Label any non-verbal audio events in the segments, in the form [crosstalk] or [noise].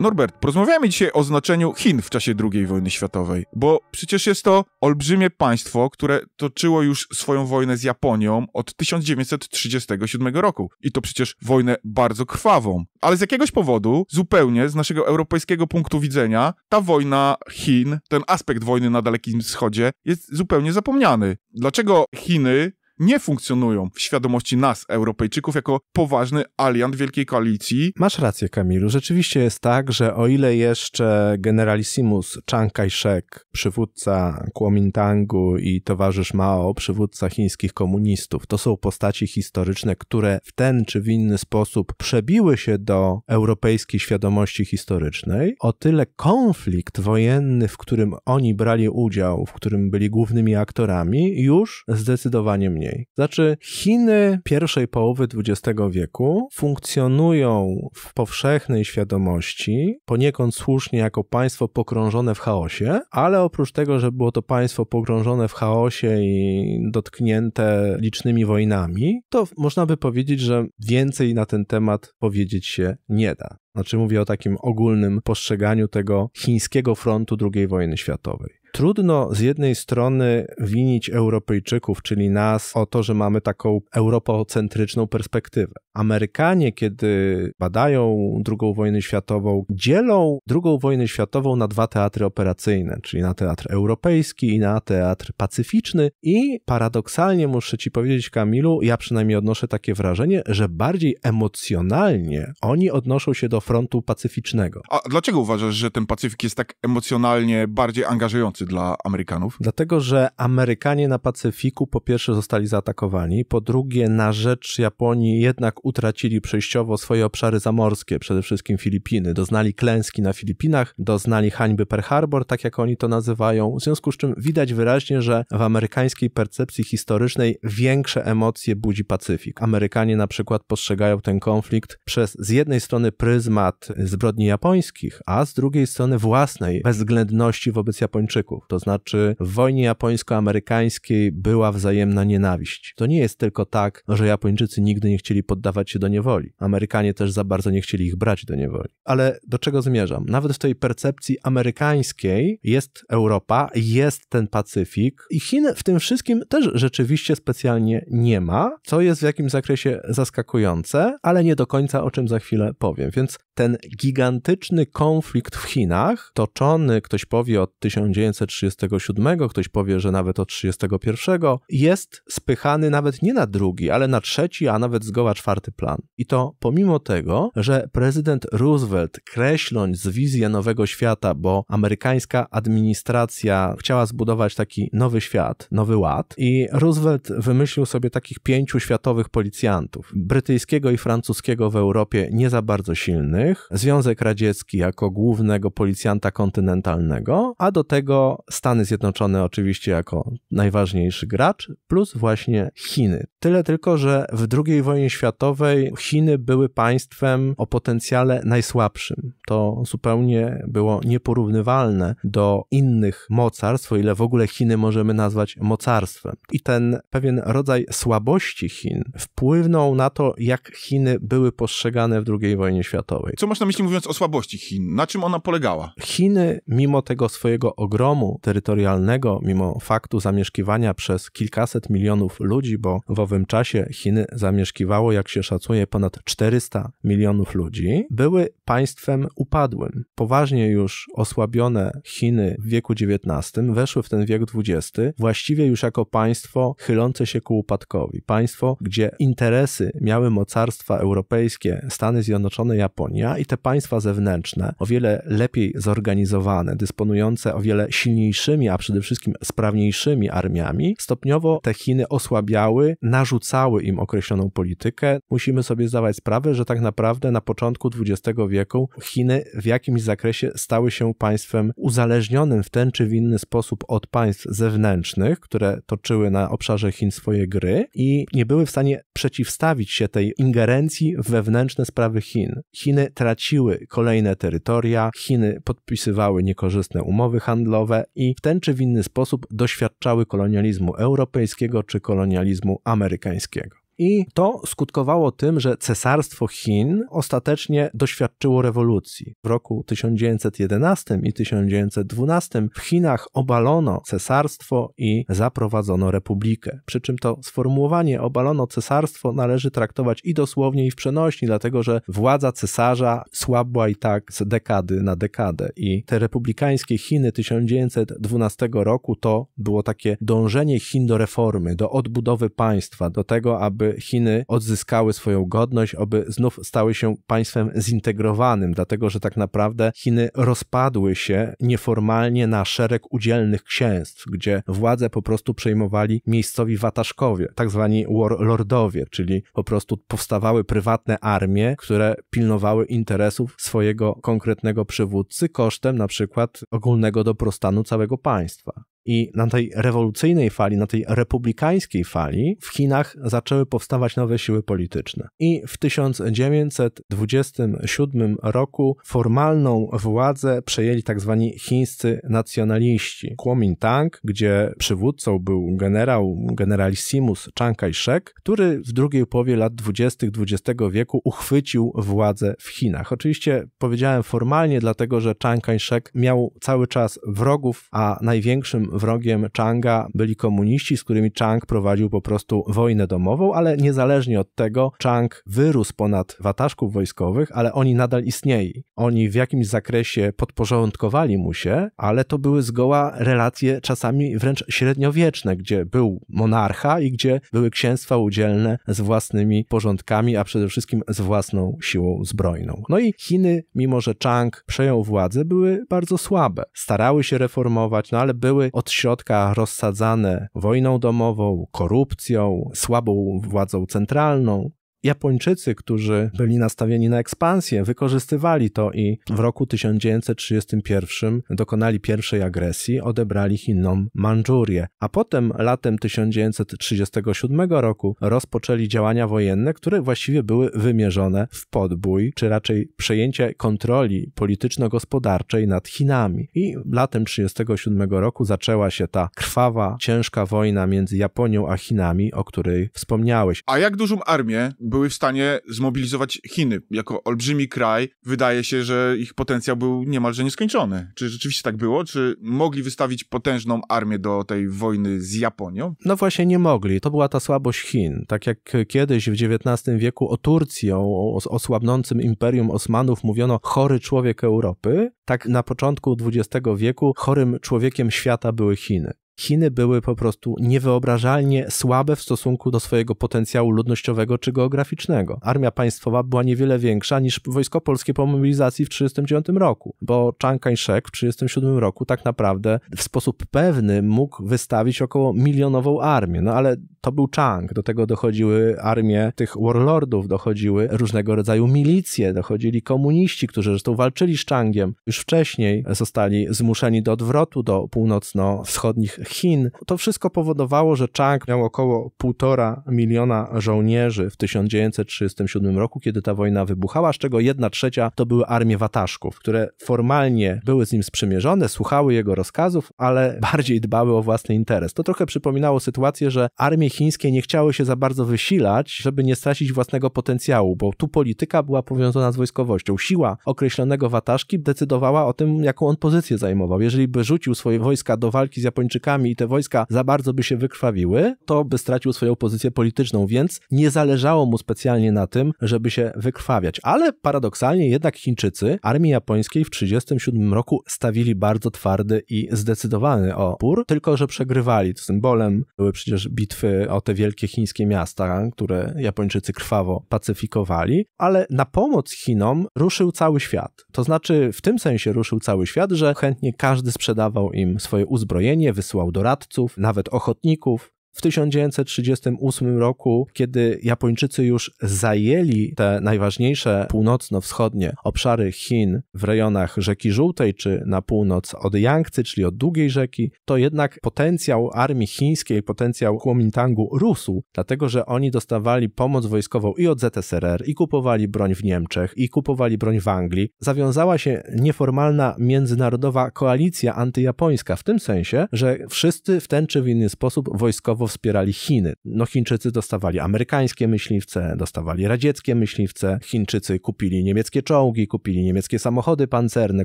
Norbert, porozmawiamy dzisiaj o znaczeniu Chin w czasie II wojny światowej, bo przecież jest to olbrzymie państwo, które toczyło już swoją wojnę z Japonią od 1937 roku. I to przecież wojnę bardzo krwawą. Ale z jakiegoś powodu, zupełnie z naszego europejskiego punktu widzenia, ta wojna Chin, ten aspekt wojny na Dalekim Wschodzie jest zupełnie zapomniany. Dlaczego Chiny nie funkcjonują w świadomości nas, Europejczyków, jako poważny aliant Wielkiej Koalicji. Masz rację, Kamilu. Rzeczywiście jest tak, że o ile jeszcze generalissimus Chiang Kai-shek, przywódca Kuomintangu i towarzysz Mao, przywódca chińskich komunistów, to są postaci historyczne, które w ten czy w inny sposób przebiły się do europejskiej świadomości historycznej, o tyle konflikt wojenny, w którym oni brali udział, w którym byli głównymi aktorami, już zdecydowanie mniej wschodniej. Znaczy, Chiny pierwszej połowy XX wieku funkcjonują w powszechnej świadomości, poniekąd słusznie jako państwo pogrążone w chaosie, ale oprócz tego, że było to państwo pogrążone w chaosie i dotknięte licznymi wojnami, to można by powiedzieć, że więcej na ten temat powiedzieć się nie da. Znaczy, mówię o takim ogólnym postrzeganiu tego chińskiego frontu II wojny światowej. Trudno z jednej strony winić Europejczyków, czyli nas, o to, że mamy taką europocentryczną perspektywę. Amerykanie, kiedy badają II wojnę światową, dzielą II wojnę światową na dwa teatry operacyjne, czyli na teatr europejski i na teatr pacyficzny. I paradoksalnie muszę ci powiedzieć, Kamilu, ja przynajmniej odnoszę takie wrażenie, że bardziej emocjonalnie oni odnoszą się do frontu pacyficznego. A dlaczego uważasz, że ten Pacyfik jest tak emocjonalnie bardziej angażujący? dla Amerykanów? Dlatego, że Amerykanie na Pacyfiku po pierwsze zostali zaatakowani, po drugie na rzecz Japonii jednak utracili przejściowo swoje obszary zamorskie, przede wszystkim Filipiny. Doznali klęski na Filipinach, doznali hańby Pearl Harbor, tak jak oni to nazywają. W związku z czym widać wyraźnie, że w amerykańskiej percepcji historycznej większe emocje budzi Pacyfik. Amerykanie na przykład postrzegają ten konflikt przez z jednej strony pryzmat zbrodni japońskich, a z drugiej strony własnej bezwzględności wobec Japończyków polityków. To znaczy, w wojnie japońsko-amerykańskiej była wzajemna nienawiść. To nie jest tylko tak, że Japończycy nigdy nie chcieli poddawać się do niewoli. Amerykanie też za bardzo nie chcieli ich brać do niewoli. Ale do czego zmierzam? Nawet w tej percepcji amerykańskiej jest Europa, jest ten Pacyfik i Chin w tym wszystkim też rzeczywiście specjalnie nie ma, co jest w jakimś zakresie zaskakujące, ale nie do końca, o czym za chwilę powiem. Więc ten gigantyczny konflikt w Chinach, toczony, ktoś powie, od 1900 37, ktoś powie, że nawet od 31, jest spychany nawet nie na drugi, ale na trzeci, a nawet zgoła czwarty plan. I to pomimo tego, że prezydent Roosevelt, kreśląc wizję nowego świata, bo amerykańska administracja chciała zbudować taki nowy świat, nowy ład, i Roosevelt wymyślił sobie takich pięciu światowych policjantów, brytyjskiego i francuskiego w Europie nie za bardzo silnych, Związek Radziecki jako głównego policjanta kontynentalnego, a do tego Stany Zjednoczone oczywiście jako najważniejszy gracz, plus właśnie Chiny. Tyle tylko, że w II wojnie światowej Chiny były państwem o potencjale najsłabszym. To zupełnie było nieporównywalne do innych mocarstw, o ile w ogóle Chiny możemy nazwać mocarstwem. I ten pewien rodzaj słabości Chin wpłynął na to, jak Chiny były postrzegane w II wojnie światowej. Co masz na myśli mówiąc o słabości Chin? Na czym ona polegała? Chiny, mimo tego swojego ogromu terytorialnego, mimo faktu zamieszkiwania przez kilkaset milionów ludzi, bo w owym czasie Chiny zamieszkiwało, jak się szacuje, ponad 400 milionów ludzi, były państwem upadłym. Poważnie już osłabione Chiny w wieku XIX weszły w ten wiek XX właściwie już jako państwo chylące się ku upadkowi. Państwo, gdzie interesy miały mocarstwa europejskie, Stany Zjednoczone, Japonia i te państwa zewnętrzne, o wiele lepiej zorganizowane, dysponujące o wiele silniejszymi, a przede wszystkim sprawniejszymi armiami, stopniowo te Chiny osłabiały na narzucały im określoną politykę. Musimy sobie zdawać sprawę, że tak naprawdę na początku XX wieku Chiny w jakimś zakresie stały się państwem uzależnionym w ten czy w inny sposób od państw zewnętrznych, które toczyły na obszarze Chin swoje gry i nie były w stanie przeciwstawić się tej ingerencji w wewnętrzne sprawy Chin. Chiny traciły kolejne terytoria, Chiny podpisywały niekorzystne umowy handlowe i w ten czy w inny sposób doświadczały kolonializmu europejskiego czy kolonializmu amerykańskiego amerykańskiego. I to skutkowało tym, że cesarstwo Chin ostatecznie doświadczyło rewolucji. W roku 1911 i 1912 w Chinach obalono cesarstwo i zaprowadzono republikę. Przy czym to sformułowanie obalono cesarstwo należy traktować i dosłownie, i w przenośni, dlatego że władza cesarza słabła i tak z dekady na dekadę. I te republikańskie Chiny 1912 roku to było takie dążenie Chin do reformy, do odbudowy państwa, do tego, aby Chiny odzyskały swoją godność, aby znów stały się państwem zintegrowanym, dlatego że tak naprawdę Chiny rozpadły się nieformalnie na szereg udzielnych księstw, gdzie władzę po prostu przejmowali miejscowi wataszkowie, tak zwani warlordowie, czyli po prostu powstawały prywatne armie, które pilnowały interesów swojego konkretnego przywódcy kosztem na przykład ogólnego dobrostanu całego państwa. I na tej rewolucyjnej fali, na tej republikańskiej fali w Chinach zaczęły powstawać nowe siły polityczne. I w 1927 roku formalną władzę przejęli tzw. Tak chińscy nacjonaliści. Kuomintang, gdzie przywódcą był generał, generalissimus Chiang Kai-shek, który w drugiej połowie lat 20. XX wieku uchwycił władzę w Chinach. Oczywiście powiedziałem formalnie, dlatego że Chiang Kai-shek miał cały czas wrogów, a największym wrogiem Changa byli komuniści, z którymi Chang prowadził po prostu wojnę domową, ale niezależnie od tego Chang wyrósł ponad wataszków wojskowych, ale oni nadal istnieją, Oni w jakimś zakresie podporządkowali mu się, ale to były zgoła relacje czasami wręcz średniowieczne, gdzie był monarcha i gdzie były księstwa udzielne z własnymi porządkami, a przede wszystkim z własną siłą zbrojną. No i Chiny, mimo że Chang przejął władzę, były bardzo słabe. Starały się reformować, no ale były od środka rozsadzane wojną domową, korupcją, słabą władzą centralną. Japończycy, którzy byli nastawieni na ekspansję, wykorzystywali to i w roku 1931 dokonali pierwszej agresji, odebrali Chinom Mandżurię, a potem latem 1937 roku rozpoczęli działania wojenne, które właściwie były wymierzone w podbój, czy raczej przejęcie kontroli polityczno-gospodarczej nad Chinami. I latem 1937 roku zaczęła się ta krwawa, ciężka wojna między Japonią a Chinami, o której wspomniałeś. A jak dużą armię były w stanie zmobilizować Chiny. Jako olbrzymi kraj wydaje się, że ich potencjał był niemalże nieskończony. Czy rzeczywiście tak było? Czy mogli wystawić potężną armię do tej wojny z Japonią? No właśnie nie mogli. To była ta słabość Chin. Tak jak kiedyś w XIX wieku o Turcji, o, o słabnącym imperium Osmanów mówiono chory człowiek Europy, tak na początku XX wieku chorym człowiekiem świata były Chiny. Chiny były po prostu niewyobrażalnie słabe w stosunku do swojego potencjału ludnościowego czy geograficznego. Armia państwowa była niewiele większa niż wojsko polskie po mobilizacji w 1939 roku, bo Chiang Kai-shek w 1937 roku tak naprawdę w sposób pewny mógł wystawić około milionową armię, no ale to był Chang, do tego dochodziły armie tych warlordów, dochodziły różnego rodzaju milicje, dochodzili komuniści, którzy zresztą walczyli z Changiem. Już wcześniej zostali zmuszeni do odwrotu do północno-wschodnich Chin. To wszystko powodowało, że Chang miał około 1,5 miliona żołnierzy w 1937 roku, kiedy ta wojna wybuchała, z czego 1 trzecia to były armie wataszków, które formalnie były z nim sprzymierzone, słuchały jego rozkazów, ale [laughs] bardziej dbały o własny interes. To trochę przypominało sytuację, że armie chińskie nie chciały się za bardzo wysilać, żeby nie stracić własnego potencjału, bo tu polityka była powiązana z wojskowością. Siła określonego wataszki decydowała o tym, jaką on pozycję zajmował. Jeżeli by rzucił swoje wojska do walki z Japończykami, Niemcami i te wojska za bardzo by się wykrwawiły, to by stracił swoją pozycję polityczną, więc nie zależało mu specjalnie na tym, żeby się wykrwawiać. Ale paradoksalnie jednak Chińczycy armii japońskiej w 1937 roku stawili bardzo twardy i zdecydowany opór, tylko że przegrywali. Symbolem były przecież bitwy o te wielkie chińskie miasta, które Japończycy krwawo pacyfikowali, ale na pomoc Chinom ruszył cały świat. To znaczy w tym sensie ruszył cały świat, że chętnie każdy sprzedawał im swoje uzbrojenie, wysłanie wysłał doradców, nawet ochotników, w 1938 roku, kiedy Japończycy już zajęli te najważniejsze północno-wschodnie obszary Chin w rejonach Rzeki Żółtej czy na północ od Yangtze, czyli od Długiej Rzeki, to jednak potencjał armii chińskiej, potencjał Kuomintangu rósł, dlatego że oni dostawali pomoc wojskową i od ZSRR, i kupowali broń w Niemczech, i kupowali broń w Anglii. Zawiązała się nieformalna międzynarodowa koalicja antyjapońska w tym sensie, że wszyscy w ten czy w inny sposób wojskowo masowo wspierali Chiny. No Chińczycy dostawali amerykańskie myśliwce, dostawali radzieckie myśliwce, Chińczycy kupili niemieckie czołgi, kupili niemieckie samochody pancerne,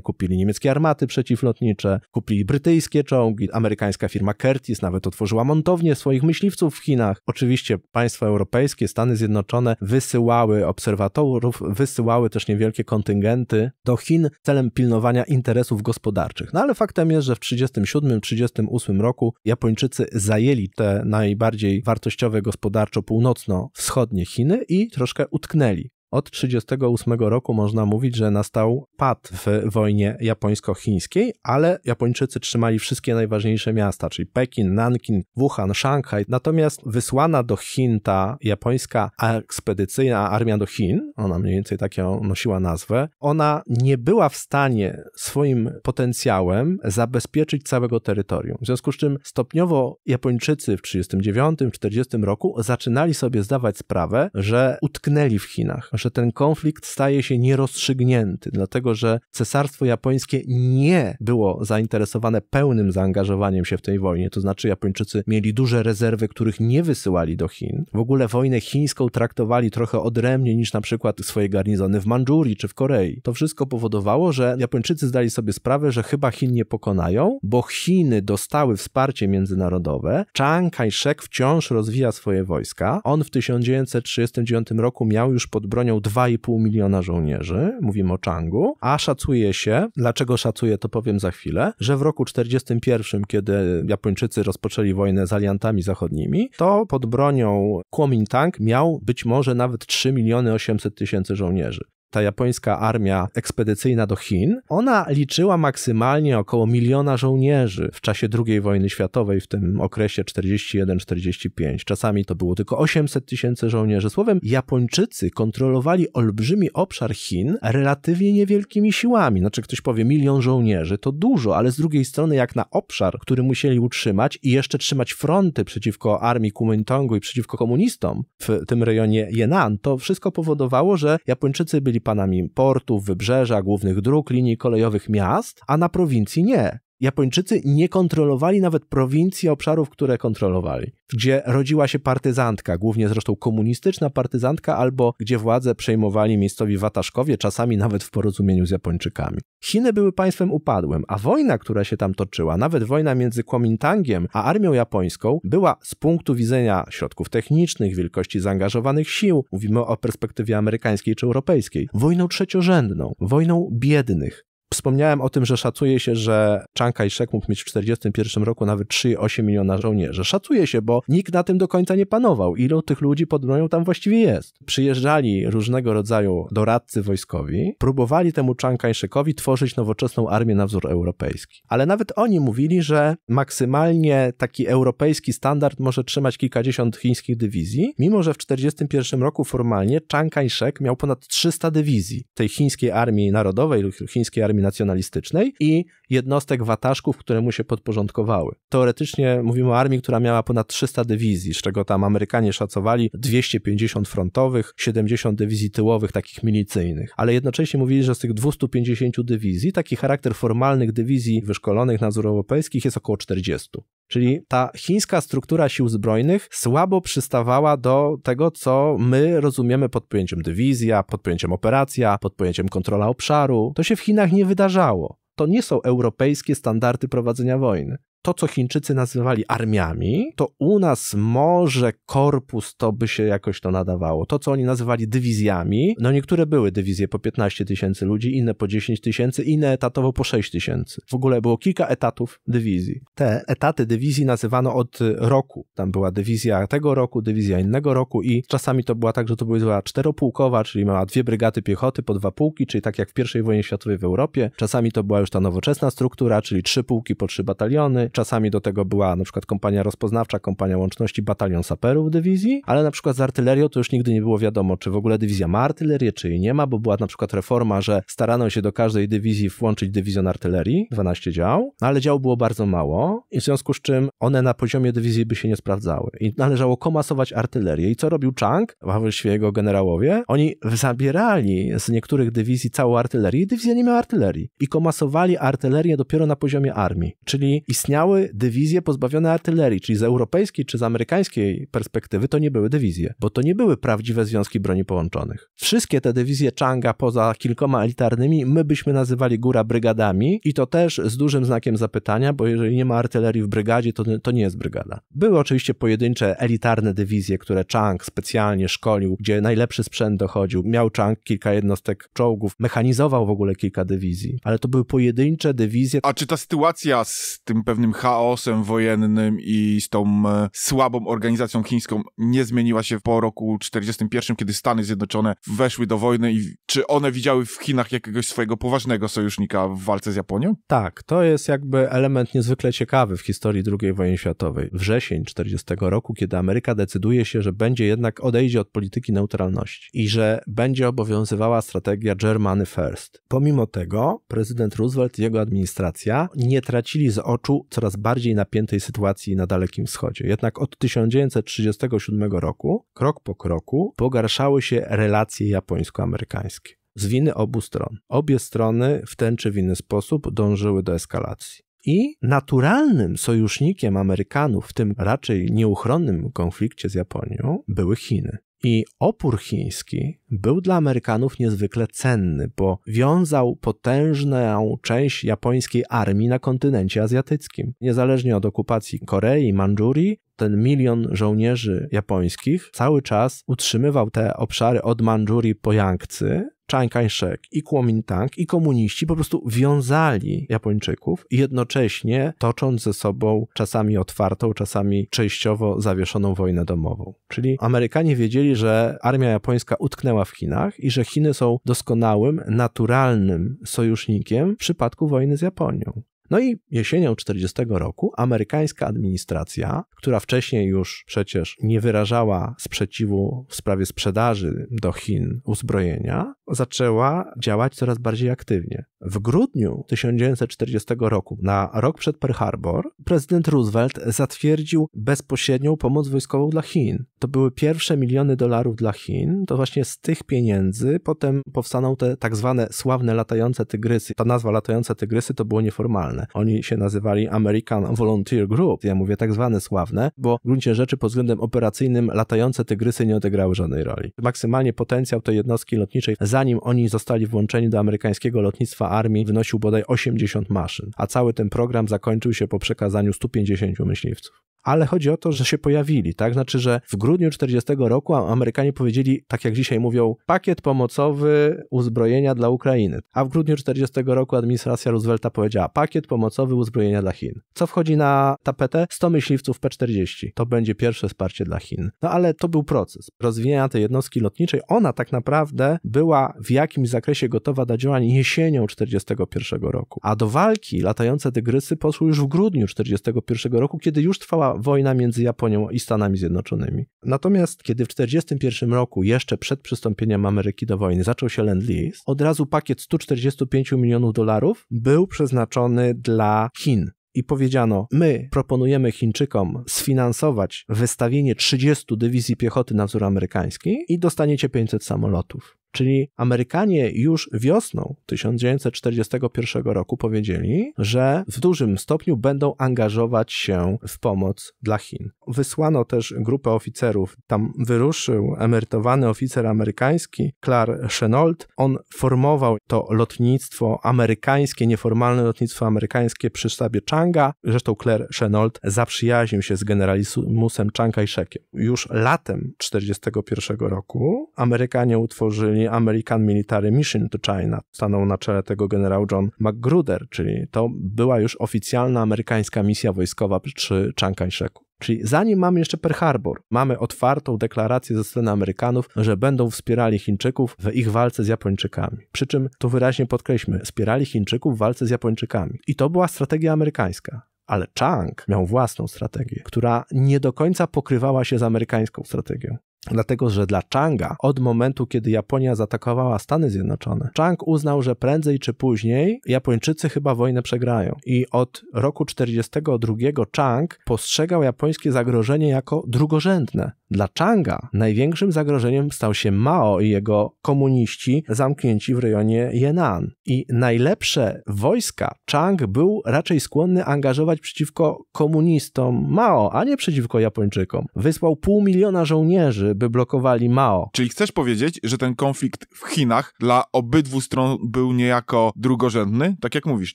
kupili niemieckie armaty przeciwlotnicze, kupili brytyjskie czołgi, amerykańska firma Curtis nawet otworzyła montownię swoich myśliwców w Chinach. Oczywiście państwa europejskie, Stany Zjednoczone wysyłały obserwatorów, wysyłały też niewielkie kontyngenty do Chin celem pilnowania interesów gospodarczych. No ale faktem jest, że w 1937-1938 roku Japończycy zajęli te najbardziej wartościowe gospodarczo północno-wschodnie Chiny i troszkę utknęli. Od 1938 roku można mówić, że nastał pad w wojnie japońsko-chińskiej, ale Japończycy trzymali wszystkie najważniejsze miasta, czyli Pekin, Nankin, Wuhan, Szanghaj. Natomiast wysłana do Chin ta japońska ekspedycyjna armia do Chin, ona mniej więcej taką nosiła nazwę, ona nie była w stanie swoim potencjałem zabezpieczyć całego terytorium. W związku z czym stopniowo Japończycy w 1939-1940 roku zaczynali sobie zdawać sprawę, że utknęli w Chinach że ten konflikt staje się nierozstrzygnięty, dlatego że Cesarstwo Japońskie nie było zainteresowane pełnym zaangażowaniem się w tej wojnie, to znaczy Japończycy mieli duże rezerwy, których nie wysyłali do Chin. W ogóle wojnę chińską traktowali trochę odrębnie niż na przykład swoje garnizony w Mandżurii czy w Korei. To wszystko powodowało, że Japończycy zdali sobie sprawę, że chyba Chin nie pokonają, bo Chiny dostały wsparcie międzynarodowe. Chiang Kai-shek wciąż rozwija swoje wojska. On w 1939 roku miał już pod bronią bronią 2,5 miliona żołnierzy, mówimy o Changu, a szacuje się, dlaczego szacuje to powiem za chwilę, że w roku 41, kiedy Japończycy rozpoczęli wojnę z aliantami zachodnimi, to pod bronią Kuomintang miał być może nawet 3 miliony 800 tysięcy żołnierzy ta japońska armia ekspedycyjna do Chin, ona liczyła maksymalnie około miliona żołnierzy w czasie II wojny światowej, w tym okresie 41-45. Czasami to było tylko 800 tysięcy żołnierzy. Słowem, Japończycy kontrolowali olbrzymi obszar Chin relatywnie niewielkimi siłami. Znaczy, ktoś powie, milion żołnierzy to dużo, ale z drugiej strony, jak na obszar, który musieli utrzymać i jeszcze trzymać fronty przeciwko armii Kuomintangu i przeciwko komunistom w tym rejonie Jenan, to wszystko powodowało, że Japończycy byli panami portów, wybrzeża, głównych dróg, linii kolejowych miast, a na prowincji nie. Japończycy nie kontrolowali nawet prowincji obszarów, które kontrolowali, gdzie rodziła się partyzantka, głównie zresztą komunistyczna partyzantka, albo gdzie władze przejmowali miejscowi wataszkowie, czasami nawet w porozumieniu z Japończykami. Chiny były państwem upadłym, a wojna, która się tam toczyła, nawet wojna między Kuomintangiem a armią japońską, była z punktu widzenia środków technicznych, wielkości zaangażowanych sił, mówimy o perspektywie amerykańskiej czy europejskiej, wojną trzeciorzędną, wojną biednych, Wspomniałem o tym, że szacuje się, że Chiang Kai-shek mógł mieć w 1941 roku nawet 3,8 miliona żołnierzy. Szacuje się, bo nikt na tym do końca nie panował. Ilu tych ludzi pod bronią tam właściwie jest? Przyjeżdżali różnego rodzaju doradcy wojskowi, próbowali temu Chiang Kai-shekowi tworzyć nowoczesną armię na wzór europejski. Ale nawet oni mówili, że maksymalnie taki europejski standard może trzymać kilkadziesiąt chińskich dywizji, mimo że w 1941 roku formalnie Chiang Kai-shek miał ponad 300 dywizji tej chińskiej armii narodowej lub chińskiej armii nacjonalistycznej i jednostek wataszków, które mu się podporządkowały. Teoretycznie mówimy o armii, która miała ponad 300 dywizji, z czego tam Amerykanie szacowali 250 frontowych, 70 dywizji tyłowych, takich milicyjnych. Ale jednocześnie mówili, że z tych 250 dywizji, taki charakter formalnych dywizji wyszkolonych na wzór europejskich jest około 40. Czyli ta chińska struktura sił zbrojnych słabo przystawała do tego, co my rozumiemy pod pojęciem dywizja, pod pojęciem operacja, pod pojęciem kontrola obszaru. To się w Chinach nie wydarzało to nie są europejskie standardy prowadzenia wojny to, co Chińczycy nazywali armiami, to u nas może korpus to by się jakoś to nadawało. To, co oni nazywali dywizjami, no niektóre były dywizje po 15 tysięcy ludzi, inne po 10 tysięcy, inne etatowo po 6 tysięcy. W ogóle było kilka etatów dywizji. Te etaty dywizji nazywano od roku. Tam była dywizja tego roku, dywizja innego roku i czasami to była tak, że to była czteropułkowa, czyli miała dwie brygady piechoty po dwa pułki, czyli tak jak w I wojnie światowej w Europie. Czasami to była już ta nowoczesna struktura, czyli trzy pułki po trzy bataliony, Czasami do tego była na przykład kompania rozpoznawcza, kompania łączności, batalion saperów dywizji, ale na przykład z artylerią to już nigdy nie było wiadomo, czy w ogóle dywizja ma artylerię, czy jej nie ma, bo była na przykład reforma, że starano się do każdej dywizji włączyć dywizjon artylerii, 12 dział, ale dział było bardzo mało i w związku z czym one na poziomie dywizji by się nie sprawdzały. I należało komasować artylerię. I co robił Chang, właściwie jego generałowie? Oni zabierali z niektórych dywizji całą artylerię i dywizja nie miała artylerii. I komasowali artylerię dopiero na poziomie armii. Czyli istniało miały dywizje pozbawione artylerii, czyli z europejskiej czy z amerykańskiej perspektywy to nie były dywizje, bo to nie były prawdziwe związki broni połączonych. Wszystkie te dywizje Changa poza kilkoma elitarnymi my byśmy nazywali góra brygadami i to też z dużym znakiem zapytania, bo jeżeli nie ma artylerii w brygadzie, to, to nie jest brygada. Były oczywiście pojedyncze elitarne dywizje, które Chang specjalnie szkolił, gdzie najlepszy sprzęt dochodził. Miał Chang kilka jednostek czołgów, mechanizował w ogóle kilka dywizji, ale to były pojedyncze dywizje. A czy ta sytuacja z tym pewnym chaosem wojennym i z tą e, słabą organizacją chińską nie zmieniła się po roku 1941, kiedy Stany Zjednoczone weszły do wojny i czy one widziały w Chinach jakiegoś swojego poważnego sojusznika w walce z Japonią? Tak, to jest jakby element niezwykle ciekawy w historii II wojny światowej. Wrzesień 1940 roku, kiedy Ameryka decyduje się, że będzie jednak odejdzie od polityki neutralności i że będzie obowiązywała strategia Germany First. Pomimo tego prezydent Roosevelt i jego administracja nie tracili z oczu coraz coraz bardziej napiętej sytuacji na Dalekim Wschodzie. Jednak od 1937 roku, krok po kroku, pogarszały się relacje japońsko-amerykańskie. Z winy obu stron. Obie strony w ten czy w inny sposób dążyły do eskalacji. I naturalnym sojusznikiem Amerykanów w tym raczej nieuchronnym konflikcie z Japonią były Chiny. I opór chiński był dla Amerykanów niezwykle cenny, bo wiązał potężną część japońskiej armii na kontynencie azjatyckim. Niezależnie od okupacji Korei, i Mandżurii, ten milion żołnierzy japońskich cały czas utrzymywał te obszary od Mandżurii po Yangtze, Chiang Kai-shek i Kuomintang i komuniści po prostu wiązali Japończyków, jednocześnie tocząc ze sobą czasami otwartą, czasami częściowo zawieszoną wojnę domową. Czyli Amerykanie wiedzieli, że armia japońska utknęła w Chinach i że Chiny są doskonałym, naturalnym sojusznikiem w przypadku wojny z Japonią. No i jesienią 40 roku amerykańska administracja, która wcześniej już przecież nie wyrażała sprzeciwu w sprawie sprzedaży do Chin uzbrojenia, zaczęła działać coraz bardziej aktywnie. W grudniu 1940 roku, na rok przed Pearl Harbor, prezydent Roosevelt zatwierdził bezpośrednią pomoc wojskową dla Chin. To były pierwsze miliony dolarów dla Chin, to właśnie z tych pieniędzy potem powstaną te tak zwane sławne latające tygrysy. Ta nazwa latające tygrysy to było nieformalne sławne. Oni się nazywali American Volunteer Group, ja mówię tak zwane sławne, bo w gruncie rzeczy pod względem operacyjnym latające tygrysy nie odegrały żadnej roli. Maksymalnie potencjał tej jednostki lotniczej, zanim oni zostali włączeni do amerykańskiego lotnictwa armii, wynosił bodaj 80 maszyn, a cały ten program zakończył się po przekazaniu 150 myśliwców ale chodzi o to, że się pojawili, tak? Znaczy, że w grudniu 40 roku Amerykanie powiedzieli, tak jak dzisiaj mówią, pakiet pomocowy uzbrojenia dla Ukrainy. A w grudniu 40 roku administracja Roosevelta powiedziała, pakiet pomocowy uzbrojenia dla Chin. Co wchodzi na tapetę? 100 myśliwców P-40. To będzie pierwsze wsparcie dla Chin. No ale to był proces rozwijania tej jednostki lotniczej. Ona tak naprawdę była w jakimś zakresie gotowa do działań jesienią 41 roku. A do walki latające tygrysy poszły już w grudniu 41 roku, kiedy już trwała wojna między Japonią i Stanami Zjednoczonymi. Natomiast kiedy w 1941 roku, jeszcze przed przystąpieniem Ameryki do wojny, zaczął się Lend-Lease, od razu pakiet 145 milionów dolarów był przeznaczony dla Chin i powiedziano: My proponujemy Chińczykom sfinansować wystawienie 30 dywizji piechoty na wzór amerykański i dostaniecie 500 samolotów. Czyli Amerykanie już wiosną 1941 roku powiedzieli, że w dużym stopniu będą angażować się w pomoc dla Chin. Wysłano też grupę oficerów. Tam wyruszył emerytowany oficer amerykański Clark Shenold. On formował to lotnictwo amerykańskie, nieformalne lotnictwo amerykańskie przy sztabie Changa. Zresztą Claire Shenold zaprzyjaźnił się z generalimusem Chang Kai-shekiem. Już latem 1941 roku Amerykanie utworzyli czyli American Military Mission to China. Stanął na czele tego generał John McGruder, czyli to była już oficjalna amerykańska misja wojskowa przy Chiang Kai-sheku. Czyli zanim mamy jeszcze Pearl Harbor, mamy otwartą deklarację ze strony Amerykanów, że będą wspierali Chińczyków w ich walce z Japończykami. Przy czym to wyraźnie podkreślmy, wspierali Chińczyków w walce z Japończykami. I to była strategia amerykańska. Ale Chang miał własną strategię, która nie do końca pokrywała się z amerykańską strategią. Dlatego, że dla Changa od momentu, kiedy Japonia zaatakowała Stany Zjednoczone, Chang uznał, że prędzej czy później Japończycy chyba wojnę przegrają. I od roku 1942 Chang postrzegał japońskie zagrożenie jako drugorzędne. Dla Changa największym zagrożeniem stał się Mao i jego komuniści zamknięci w rejonie Yenan. I najlepsze wojska Chang był raczej skłonny angażować przeciwko komunistom Mao, a nie przeciwko Japończykom. Wysłał pół miliona żołnierzy, by blokowali Mao. Czyli chcesz powiedzieć, że ten konflikt w Chinach dla obydwu stron był niejako drugorzędny? Tak jak mówisz,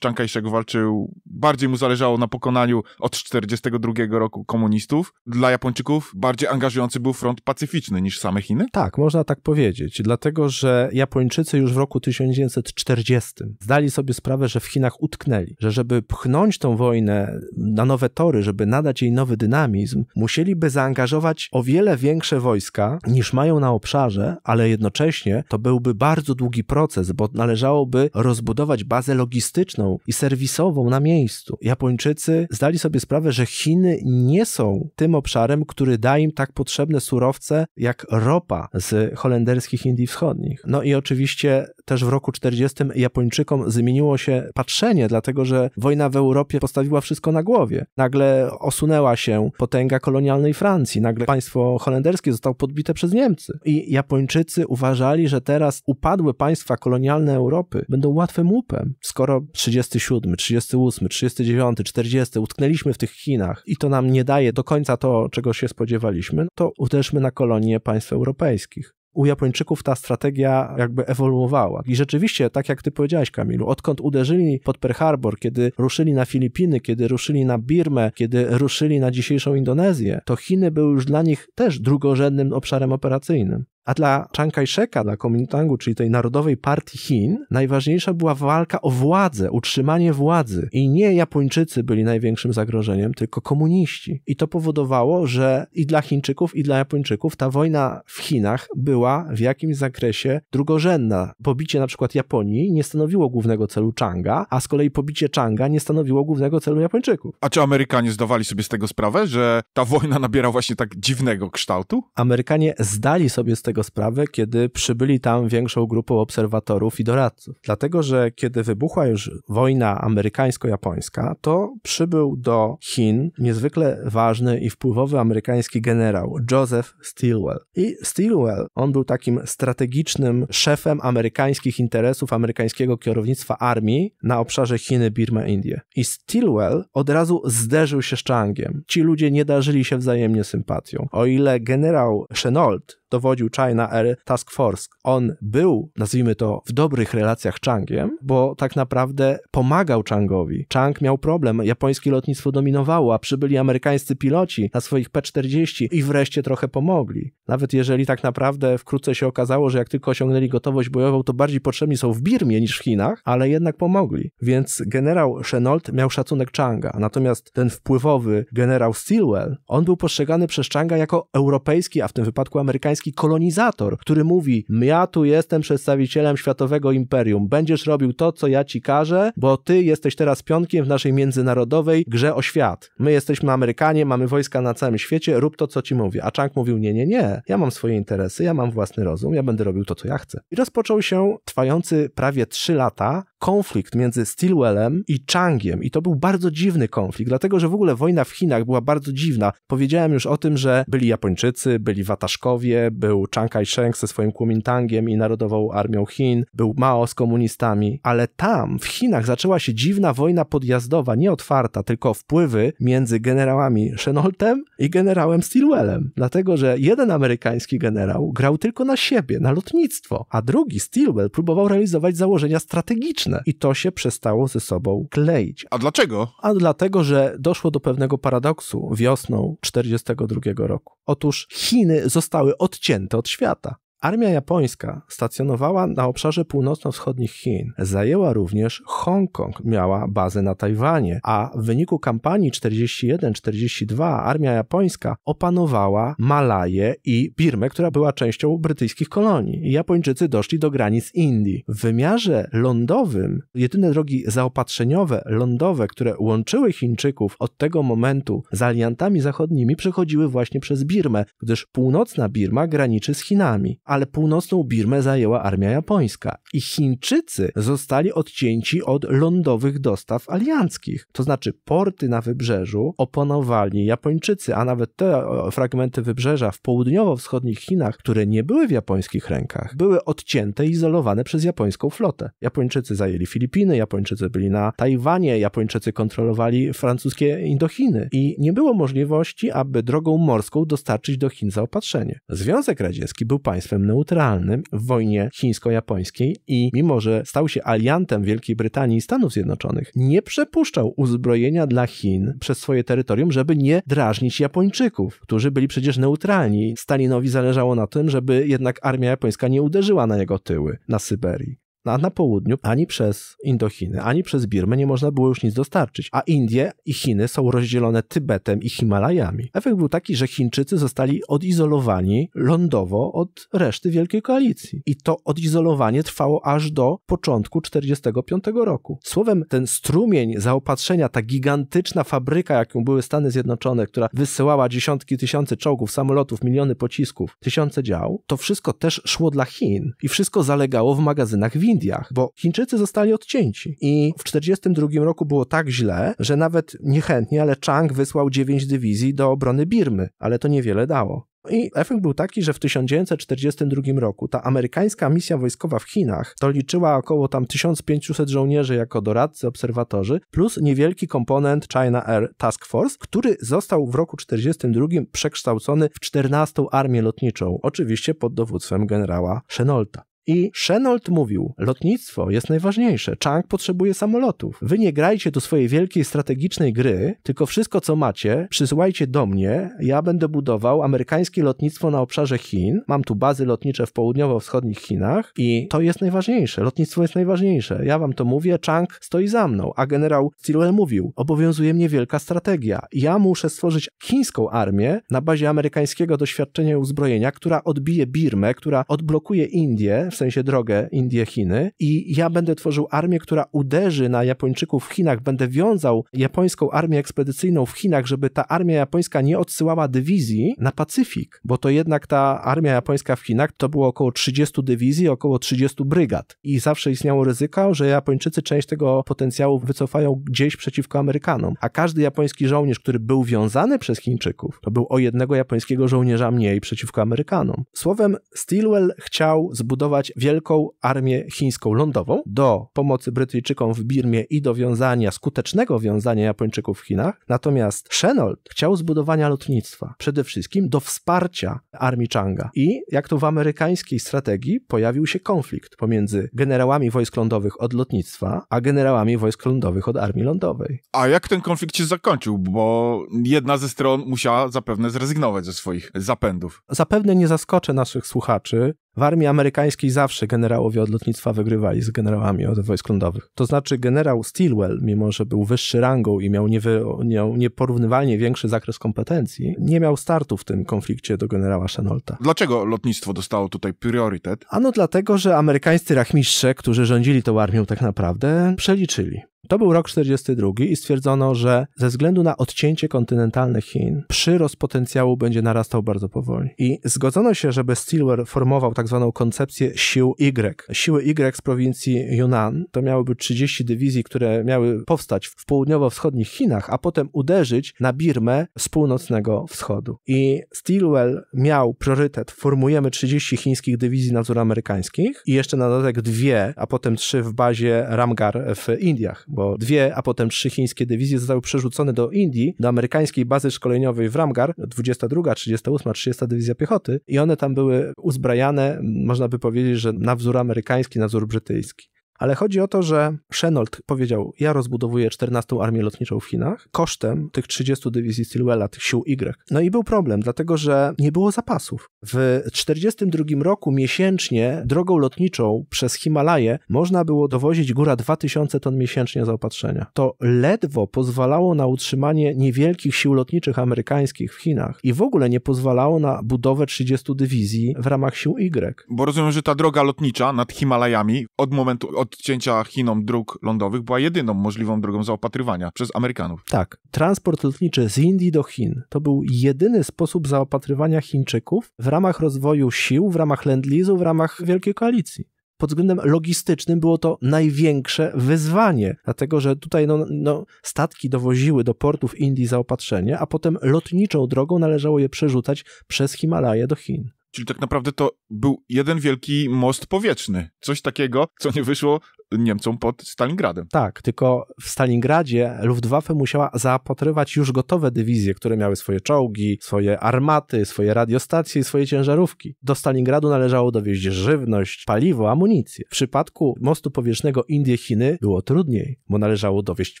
Chiang Kai-shek walczył bardziej mu zależało na pokonaniu od 42 roku komunistów. Dla Japończyków bardziej angażujący był front pacyficzny niż same Chiny? Tak, można tak powiedzieć, dlatego że Japończycy już w roku 1940 zdali sobie sprawę, że w Chinach utknęli, że żeby pchnąć tą wojnę na nowe tory, żeby nadać jej nowy dynamizm, musieliby zaangażować o wiele większe wojska niż mają na obszarze, ale jednocześnie to byłby bardzo długi proces, bo należałoby rozbudować bazę logistyczną i serwisową na miejscu miejscu. Japończycy zdali sobie sprawę, że Chiny nie są tym obszarem, który da im tak potrzebne surowce jak ropa z holenderskich Indii Wschodnich. No i oczywiście też w roku 40 Japończykom zmieniło się patrzenie, dlatego że wojna w Europie postawiła wszystko na głowie. Nagle osunęła się potęga kolonialnej Francji, nagle państwo holenderskie zostało podbite przez Niemcy. I Japończycy uważali, że teraz upadłe państwa kolonialne Europy będą łatwym łupem, skoro 37, 38, 39, 40 utknęliśmy w tych Chinach i to nam nie daje do końca to, czego się spodziewaliśmy, no to uderzmy na kolonie państw europejskich u Japończyków ta strategia jakby ewoluowała. I rzeczywiście, tak jak ty powiedziałeś, Kamilu, odkąd uderzyli pod Pearl Harbor, kiedy ruszyli na Filipiny, kiedy ruszyli na Birmę, kiedy ruszyli na dzisiejszą Indonezję, to Chiny były już dla nich też drugorzędnym obszarem operacyjnym. A dla Chiang Kai-sheka, dla Kuomintangu, czyli tej Narodowej Partii Chin, najważniejsza była walka o władzę, utrzymanie władzy. I nie Japończycy byli największym zagrożeniem, tylko komuniści. I to powodowało, że i dla Chińczyków, i dla Japończyków ta wojna w Chinach była w jakimś zakresie drugorzędna. Pobicie na przykład Japonii nie stanowiło głównego celu Changa, a z kolei pobicie Changa nie stanowiło głównego celu Japończyków. A czy Amerykanie zdawali sobie z tego sprawę, że ta wojna nabiera właśnie tak dziwnego kształtu? Amerykanie zdali sobie z tego tego sprawę, kiedy przybyli tam większą grupą obserwatorów i doradców. Dlatego, że kiedy wybuchła już wojna amerykańsko-japońska, to przybył do Chin niezwykle ważny i wpływowy amerykański generał Joseph Stilwell. I Stilwell, on był takim strategicznym szefem amerykańskich interesów, amerykańskiego kierownictwa armii na obszarze Chiny, Birma, Indie. I Stilwell od razu zderzył się z Changiem. Ci ludzie nie darzyli się wzajemnie sympatią. O ile generał Chenault dowodził China Air Task Force. On był, nazwijmy to, w dobrych relacjach Changiem, bo tak naprawdę pomagał Changowi. Chang miał problem, japońskie lotnictwo dominowało, a przybyli amerykańscy piloci na swoich P-40 i wreszcie trochę pomogli. Nawet jeżeli tak naprawdę wkrótce się okazało, że jak tylko osiągnęli gotowość bojową, to bardziej potrzebni są w Birmie niż w Chinach, ale jednak pomogli. Więc generał Chenault miał szacunek Changa, natomiast ten wpływowy generał Stilwell, on był postrzegany przez Changa jako europejski, a w tym wypadku amerykański angielski kolonizator, który mówi: Ja tu jestem przedstawicielem światowego imperium, będziesz robił to, co ja ci każę, bo ty jesteś teraz pionkiem w naszej międzynarodowej grze o świat. My jesteśmy Amerykanie, mamy wojska na całym świecie, rób to, co ci mówię. A Chang mówił: Nie, nie, nie, ja mam swoje interesy, ja mam własny rozum, ja będę robił to, co ja chcę. I rozpoczął się trwający prawie 3 lata konflikt między Stilwellem i Changiem. I to był bardzo dziwny konflikt, dlatego że w ogóle wojna w Chinach była bardzo dziwna. Powiedziałem już o tym, że byli Japończycy, byli Wataszkowie, był Chiang Kai-shek ze swoim Kuomintangiem i Narodową Armią Chin, był Mao z komunistami, ale tam, w Chinach, zaczęła się dziwna wojna podjazdowa, nie otwarta, tylko wpływy między generałami Shenoltem i generałem Stilwellem. Dlatego, że jeden amerykański generał grał tylko na siebie, na lotnictwo, a drugi, Stilwell, próbował realizować założenia strategiczne i to się przestało ze sobą kleić. A dlaczego? A dlatego, że doszło do pewnego paradoksu wiosną 1942 roku. Otóż Chiny zostały odcięte od świata. Armia japońska stacjonowała na obszarze północno-wschodnich Chin. Zajęła również Hongkong, miała bazę na Tajwanie, a w wyniku kampanii 41-42 armia japońska opanowała Malaję i Birmę, która była częścią brytyjskich kolonii. I Japończycy doszli do granic Indii. W wymiarze lądowym jedyne drogi zaopatrzeniowe, lądowe, które łączyły Chińczyków od tego momentu z aliantami zachodnimi, przechodziły właśnie przez Birmę, gdyż północna Birma graniczy z Chinami ale północną Birmę zajęła armia japońska i Chińczycy zostali odcięci od lądowych dostaw alianckich. To znaczy porty na wybrzeżu oponowali Japończycy, a nawet te e, fragmenty wybrzeża w południowo-wschodnich Chinach, które nie były w japońskich rękach, były odcięte i izolowane przez japońską flotę. Japończycy zajęli Filipiny, Japończycy byli na Tajwanie, Japończycy kontrolowali francuskie Indochiny i nie było możliwości, aby drogą morską dostarczyć do Chin zaopatrzenie. Związek Radziecki był państwem neutralnym w wojnie chińsko-japońskiej i mimo, że stał się aliantem Wielkiej Brytanii i Stanów Zjednoczonych, nie przepuszczał uzbrojenia dla Chin przez swoje terytorium, żeby nie drażnić Japończyków, którzy byli przecież neutralni. Stalinowi zależało na tym, żeby jednak armia japońska nie uderzyła na jego tyły, na Syberii. A na południu ani przez Indochiny, ani przez Birmę nie można było już nic dostarczyć, a Indie i Chiny są rozdzielone Tybetem i Himalajami. Efekt był taki, że Chińczycy zostali odizolowani lądowo od reszty Wielkiej Koalicji. I to odizolowanie trwało aż do początku 1945 roku. Słowem, ten strumień zaopatrzenia, ta gigantyczna fabryka, jaką były Stany Zjednoczone, która wysyłała dziesiątki tysięcy czołgów, samolotów, miliony pocisków, tysiące dział, to wszystko też szło dla Chin i wszystko zalegało w magazynach win Indiach, bo Chińczycy zostali odcięci. I w 1942 roku było tak źle, że nawet niechętnie, ale Chang wysłał 9 dywizji do obrony Birmy, ale to niewiele dało. I efekt był taki, że w 1942 roku ta amerykańska misja wojskowa w Chinach to liczyła około tam 1500 żołnierzy jako doradcy, obserwatorzy, plus niewielki komponent China Air Task Force, który został w roku 1942 przekształcony w 14 Armię Lotniczą, oczywiście pod dowództwem generała Shenolta. I Shenold mówił, lotnictwo jest najważniejsze, Chang potrzebuje samolotów. Wy nie grajcie do swojej wielkiej strategicznej gry, tylko wszystko co macie przysyłajcie do mnie, ja będę budował amerykańskie lotnictwo na obszarze Chin, mam tu bazy lotnicze w południowo-wschodnich Chinach i to jest najważniejsze, lotnictwo jest najważniejsze. Ja wam to mówię, Chang stoi za mną, a generał Stilwell mówił, obowiązuje mnie wielka strategia. Ja muszę stworzyć chińską armię na bazie amerykańskiego doświadczenia i uzbrojenia, która odbije Birmę, która odblokuje Indię, w sensie drogę Indie-Chiny i ja będę tworzył armię, która uderzy na Japończyków w Chinach, będę wiązał japońską armię ekspedycyjną w Chinach, żeby ta armia japońska nie odsyłała dywizji na Pacyfik, bo to jednak ta armia japońska w Chinach to było około 30 dywizji, około 30 brygad i zawsze istniało ryzyko, że Japończycy część tego potencjału wycofają gdzieś przeciwko Amerykanom, a każdy japoński żołnierz, który był wiązany przez Chińczyków, to był o jednego japońskiego żołnierza mniej przeciwko Amerykanom. Słowem, Stilwell chciał zbudować wysłać wielką armię chińską lądową do pomocy Brytyjczykom w Birmie i do wiązania, skutecznego wiązania Japończyków w Chinach. Natomiast Shenold chciał zbudowania lotnictwa, przede wszystkim do wsparcia armii Changa. I jak to w amerykańskiej strategii pojawił się konflikt pomiędzy generałami wojsk lądowych od lotnictwa, a generałami wojsk lądowych od armii lądowej. A jak ten konflikt się zakończył? Bo jedna ze stron musiała zapewne zrezygnować ze swoich zapędów. Zapewne nie zaskoczę naszych słuchaczy, w armii amerykańskiej zawsze generałowie od lotnictwa wygrywali z generałami od wojsk lądowych. To znaczy generał Stilwell, mimo że był wyższy rangą i miał, niewy, miał nieporównywalnie większy zakres kompetencji, nie miał startu w tym konflikcie do generała Chenolta. Dlaczego lotnictwo dostało tutaj priorytet? Ano dlatego, że amerykańscy rachmistrze, którzy rządzili tą armią tak naprawdę, przeliczyli. To był rok 42 i stwierdzono, że ze względu na odcięcie kontynentalne Chin, przyrost potencjału będzie narastał bardzo powoli. I zgodzono się, żeby Stilwer formował tak zwaną koncepcję sił Y. Siły Y z prowincji Yunnan to miałyby 30 dywizji, które miały powstać w południowo-wschodnich Chinach, a potem uderzyć na Birmę z północnego wschodu. I Stilwell miał priorytet, formujemy 30 chińskich dywizji na wzór amerykańskich i jeszcze na dodatek dwie, a potem trzy w bazie Ramgar w Indiach bo dwie, a potem trzy chińskie dywizje zostały przerzucone do Indii, do amerykańskiej bazy szkoleniowej w Ramgar, 22, 38, 30 Dywizja Piechoty i one tam były uzbrajane, można by powiedzieć, że na wzór amerykański, na wzór brytyjski ale chodzi o to, że Shenold powiedział, ja rozbudowuję 14 armię lotniczą w Chinach kosztem tych 30 dywizji Stilwella, tych sił Y. No i był problem, dlatego że nie było zapasów. W 1942 roku miesięcznie drogą lotniczą przez Himalaje można było dowozić góra 2000 ton miesięcznie zaopatrzenia. To ledwo pozwalało na utrzymanie niewielkich sił lotniczych amerykańskich w Chinach i w ogóle nie pozwalało na budowę 30 dywizji w ramach sił Y. Bo rozumiem, że ta droga lotnicza nad Himalajami od momentu, od odcięcia Chinom dróg lądowych była jedyną możliwą drogą zaopatrywania przez Amerykanów. Tak. Transport lotniczy z Indii do Chin to był jedyny sposób zaopatrywania Chińczyków w ramach rozwoju sił, w ramach lendlizu, w ramach Wielkiej Koalicji pod względem logistycznym było to największe wyzwanie, dlatego że tutaj no, no, statki dowoziły do portów Indii zaopatrzenie, a potem lotniczą drogą należało je przerzucać przez Himalaje do Chin. Czyli tak naprawdę to był jeden wielki most powietrzny. Coś takiego, co nie wyszło Niemcom pod Stalingradem. Tak, tylko w Stalingradzie Luftwaffe musiała zaopatrywać już gotowe dywizje, które miały swoje czołgi, swoje armaty, swoje radiostacje i swoje ciężarówki. Do Stalingradu należało dowieźć żywność, paliwo, amunicję. W przypadku mostu powietrznego Indie-Chiny było trudniej, bo należało dowieść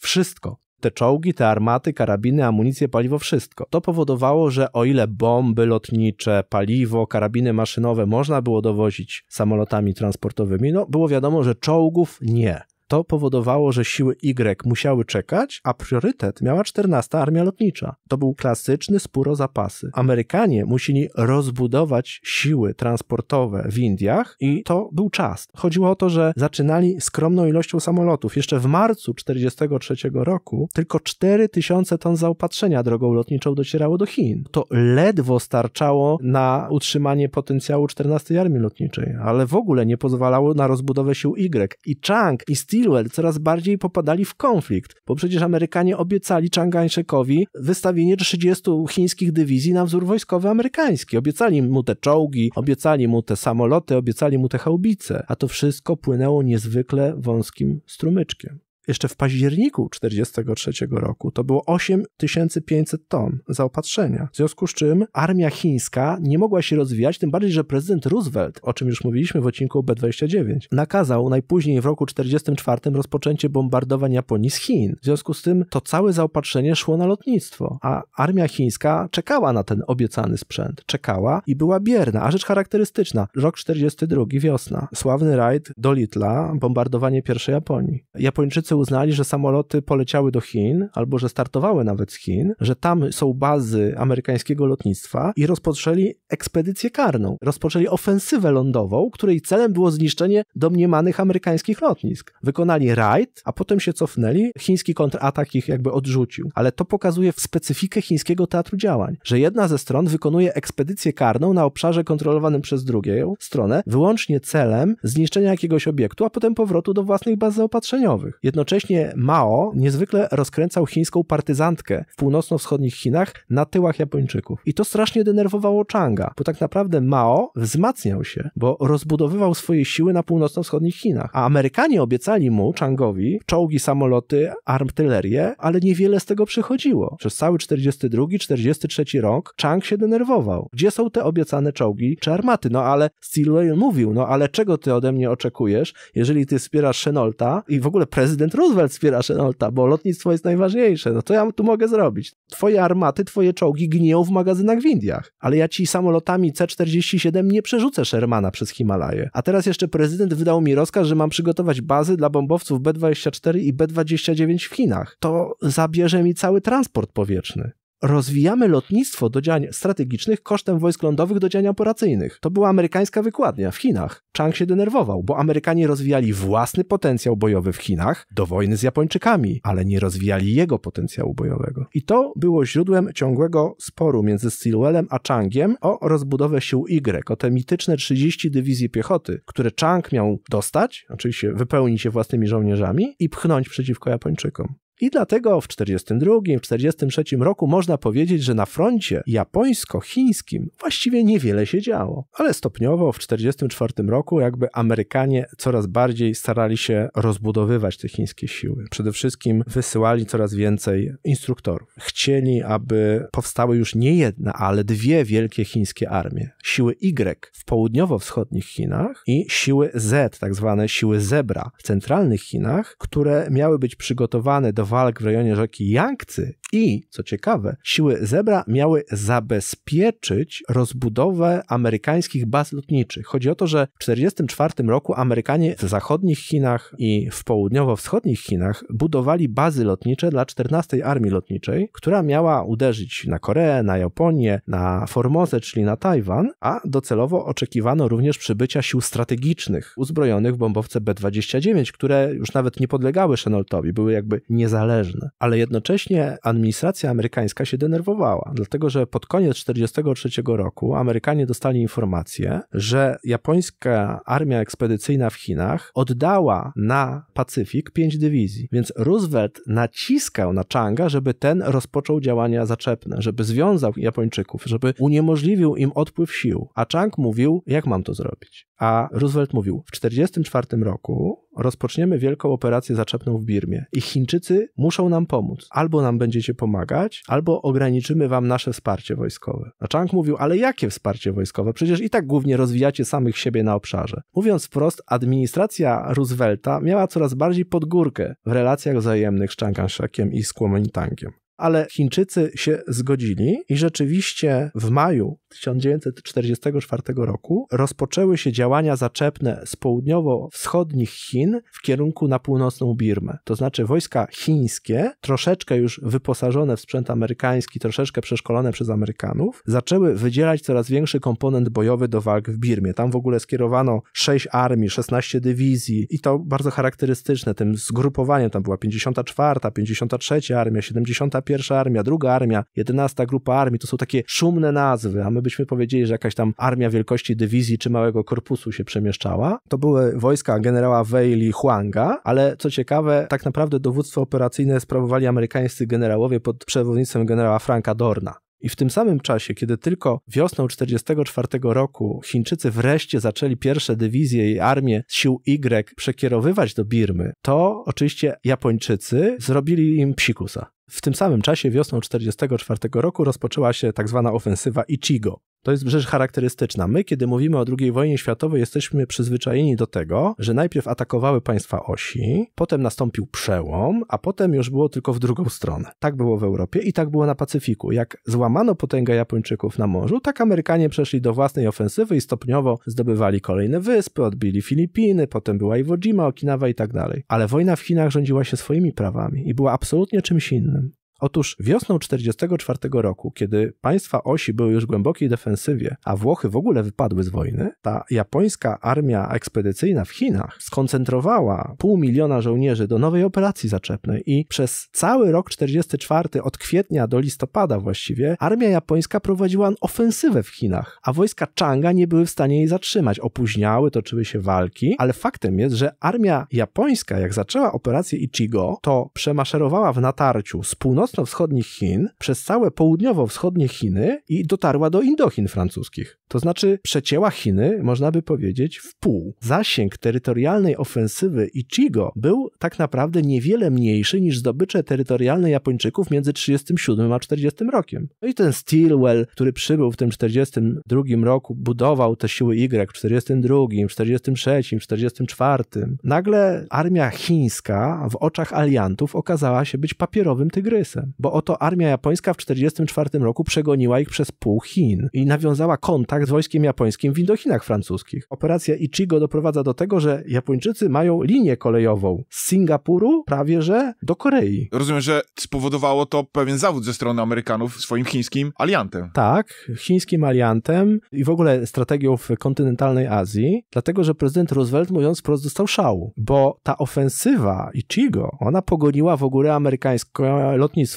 wszystko. Te czołgi, te armaty, karabiny, amunicję, paliwo, wszystko. To powodowało, że o ile bomby lotnicze, paliwo, karabiny maszynowe można było dowozić samolotami transportowymi, no było wiadomo, że czołgów nie. To powodowało, że siły Y musiały czekać, a priorytet miała 14 Armia Lotnicza. To był klasyczny spór o zapasy. Amerykanie musieli rozbudować siły transportowe w Indiach i to był czas. Chodziło o to, że zaczynali skromną ilością samolotów. Jeszcze w marcu 1943 roku tylko 4000 ton zaopatrzenia drogą lotniczą docierało do Chin. To ledwo starczało na utrzymanie potencjału 14 Armii Lotniczej, ale w ogóle nie pozwalało na rozbudowę sił Y. I Chang i Steve Stilwell coraz bardziej popadali w konflikt, bo przecież Amerykanie obiecali Chiang Kai-shekowi wystawienie 30 chińskich dywizji na wzór wojskowy amerykański. Obiecali mu te czołgi, obiecali mu te samoloty, obiecali mu te chałbice, a to wszystko płynęło niezwykle wąskim strumyczkiem. Jeszcze w październiku 1943 roku to było 8500 ton zaopatrzenia, w związku z czym armia chińska nie mogła się rozwijać, tym bardziej, że prezydent Roosevelt, o czym już mówiliśmy w odcinku B29, nakazał najpóźniej w roku 1944 rozpoczęcie bombardowań Japonii z Chin. W związku z tym to całe zaopatrzenie szło na lotnictwo, a armia chińska czekała na ten obiecany sprzęt. Czekała i była bierna, a rzecz charakterystyczna. Rok 42, wiosna. Sławny rajd do Litla, bombardowanie pierwszej Japonii. Japończycy uznali, że samoloty poleciały do Chin, albo że startowały nawet z Chin, że tam są bazy amerykańskiego lotnictwa i rozpoczęli ekspedycję karną. Rozpoczęli ofensywę lądową, której celem było zniszczenie domniemanych amerykańskich lotnisk. Wykonali rajd, a potem się cofnęli. Chiński kontratak ich jakby odrzucił. Ale to pokazuje specyfikę chińskiego teatru działań, że jedna ze stron wykonuje ekspedycję karną na obszarze kontrolowanym przez drugą stronę, wyłącznie celem zniszczenia jakiegoś obiektu, a potem powrotu do własnych baz zaopatrzeniowych. Jednocześnie Jednocześnie Mao niezwykle rozkręcał chińską partyzantkę w północno-wschodnich Chinach na tyłach Japończyków. I to strasznie denerwowało Changa, bo tak naprawdę Mao wzmacniał się, bo rozbudowywał swoje siły na północno-wschodnich Chinach. A Amerykanie obiecali mu, Changowi, czołgi, samoloty, artylerię, ale niewiele z tego przychodziło. Przez cały 42-43 rok Chang się denerwował. Gdzie są te obiecane czołgi czy armaty? No ale Stilwell mówił, no ale czego ty ode mnie oczekujesz, jeżeli ty wspierasz Shenolta i w ogóle prezydent Roosevelt wspiera Chenaulta, bo lotnictwo jest najważniejsze, no to ja tu mogę zrobić. Twoje armaty, twoje czołgi gniją w magazynach w Indiach, ale ja ci samolotami C-47 nie przerzucę Shermana przez Himalaje. A teraz jeszcze prezydent wydał mi rozkaz, że mam przygotować bazy dla bombowców B-24 i B-29 w Chinach. To zabierze mi cały transport powietrzny rozwijamy lotnictwo do działań strategicznych kosztem wojsk lądowych do działań operacyjnych. To była amerykańska wykładnia w Chinach. Chang się denerwował, bo Amerykanie rozwijali własny potencjał bojowy w Chinach do wojny z Japończykami, ale nie rozwijali jego potencjału bojowego. I to było źródłem ciągłego sporu między Stilwellem a Changiem o rozbudowę sił Y, o te mityczne 30 dywizji piechoty, które Chang miał dostać, oczywiście wypełnić je własnymi żołnierzami i pchnąć przeciwko Japończykom. I dlatego w 1942, 1943 roku można powiedzieć, że na froncie japońsko-chińskim właściwie niewiele się działo. Ale stopniowo w 1944 roku jakby Amerykanie coraz bardziej starali się rozbudowywać te chińskie siły. Przede wszystkim wysyłali coraz więcej instruktorów. Chcieli, aby powstały już nie jedna, ale dwie wielkie chińskie armie. Siły Y w południowo-wschodnich Chinach i siły Z, tak zwane siły Zebra w centralnych Chinach, które miały być przygotowane do walk w rejonie rzeki Jankcy i, co ciekawe, siły Zebra miały zabezpieczyć rozbudowę amerykańskich baz lotniczych. Chodzi o to, że w 1944 roku Amerykanie w zachodnich Chinach i w południowo-wschodnich Chinach budowali bazy lotnicze dla 14 Armii Lotniczej, która miała uderzyć na Koreę, na Japonię, na Formozę, czyli na Tajwan, a docelowo oczekiwano również przybycia sił strategicznych uzbrojonych w bombowce B-29, które już nawet nie podlegały Shenoltowi były jakby niezależne. Ale jednocześnie administracja amerykańska się denerwowała, dlatego że pod koniec 1943 roku Amerykanie dostali informację, że japońska armia ekspedycyjna w Chinach oddała na Pacyfik pięć dywizji. Więc Roosevelt naciskał na Changa, żeby ten rozpoczął działania zaczepne, żeby związał Japończyków, żeby uniemożliwił im odpływ sił. A Chang mówił, jak mam to zrobić. A Roosevelt mówił, w 1944 roku rozpoczniemy wielką operację zaczepną w Birmie i Chińczycy muszą nam pomóc. Albo nam będziecie pomagać, albo ograniczymy wam nasze wsparcie wojskowe. A Chang mówił, ale jakie wsparcie wojskowe? Przecież i tak głównie rozwijacie samych siebie na obszarze. Mówiąc wprost, administracja Roosevelta miała coraz bardziej podgórkę w relacjach wzajemnych z Chiang Kai-shekiem i z Kuomintangiem ale Chińczycy się zgodzili i rzeczywiście w maju 1944 roku rozpoczęły się działania zaczepne z południowo-wschodnich Chin w kierunku na północną Birmę. To znaczy wojska chińskie, troszeczkę już wyposażone w sprzęt amerykański, troszeczkę przeszkolone przez Amerykanów, zaczęły wydzielać coraz większy komponent bojowy do walk w Birmie. Tam w ogóle skierowano 6 armii, 16 dywizji i to bardzo charakterystyczne tym zgrupowaniem. Tam była 54, 53 armia, 71 armia, 2 armia, 11 grupa armii. To są takie szumne nazwy my byśmy powiedzieli, że jakaś tam armia wielkości dywizji czy małego korpusu się przemieszczała. To były wojska generała Wei Li Huanga, ale co ciekawe, tak naprawdę dowództwo operacyjne sprawowali amerykańscy generałowie pod przewodnictwem generała Franka Dorna. I w tym samym czasie, kiedy tylko wiosną 1944 roku Chińczycy wreszcie zaczęli pierwsze dywizje i armię sił Y przekierowywać do Birmy, to oczywiście Japończycy zrobili im psikusa. W tym samym czasie wiosną 1944 roku rozpoczęła się tzw. Tak ofensywa Ichigo, to jest rzecz charakterystyczna. My, kiedy mówimy o II wojnie światowej, jesteśmy przyzwyczajeni do tego, że najpierw atakowały państwa osi, potem nastąpił przełom, a potem już było tylko w drugą stronę. Tak było w Europie i tak było na Pacyfiku. Jak złamano potęgę Japończyków na morzu, tak Amerykanie przeszli do własnej ofensywy i stopniowo zdobywali kolejne wyspy, odbili Filipiny, potem była Iwo Jima, Okinawa i tak dalej. Ale wojna w Chinach rządziła się swoimi prawami i była absolutnie czymś innym. Otóż wiosną 1944 roku, kiedy państwa osi były już w głębokiej defensywie, a Włochy w ogóle wypadły z wojny, ta japońska armia ekspedycyjna w Chinach skoncentrowała pół miliona żołnierzy do nowej operacji zaczepnej i przez cały rok 44 od kwietnia do listopada właściwie armia japońska prowadziła ofensywę w Chinach, a wojska Changa nie były w stanie jej zatrzymać. Opóźniały, toczyły się walki, ale faktem jest, że armia japońska jak zaczęła operację Ichigo, to przemaszerowała w natarciu z północy północno-wschodnich Chin przez całe południowo-wschodnie Chiny i dotarła do Indochin francuskich. To znaczy przecięła Chiny, można by powiedzieć, w pół. Zasięg terytorialnej ofensywy Ichigo był tak naprawdę niewiele mniejszy niż zdobycze terytorialne Japończyków między 1937 a 40 rokiem. No i ten Stilwell, który przybył w tym 1942 roku, budował te siły Y w 1942, 1943, 1944. Nagle armia chińska w oczach aliantów okazała się być papierowym tygrysem. Bo oto armia japońska w 1944 roku przegoniła ich przez pół Chin i nawiązała kontakt z wojskiem japońskim w Indochinach francuskich. Operacja Ichigo doprowadza do tego, że Japończycy mają linię kolejową z Singapuru prawie że do Korei. Rozumiem, że spowodowało to pewien zawód ze strony Amerykanów swoim chińskim aliantem. Tak, chińskim aliantem i w ogóle strategią w kontynentalnej Azji, dlatego że prezydent Roosevelt mówiąc wprost dostał szału, bo ta ofensywa Ichigo, ona pogoniła w ogóle amerykańskie lotnictwo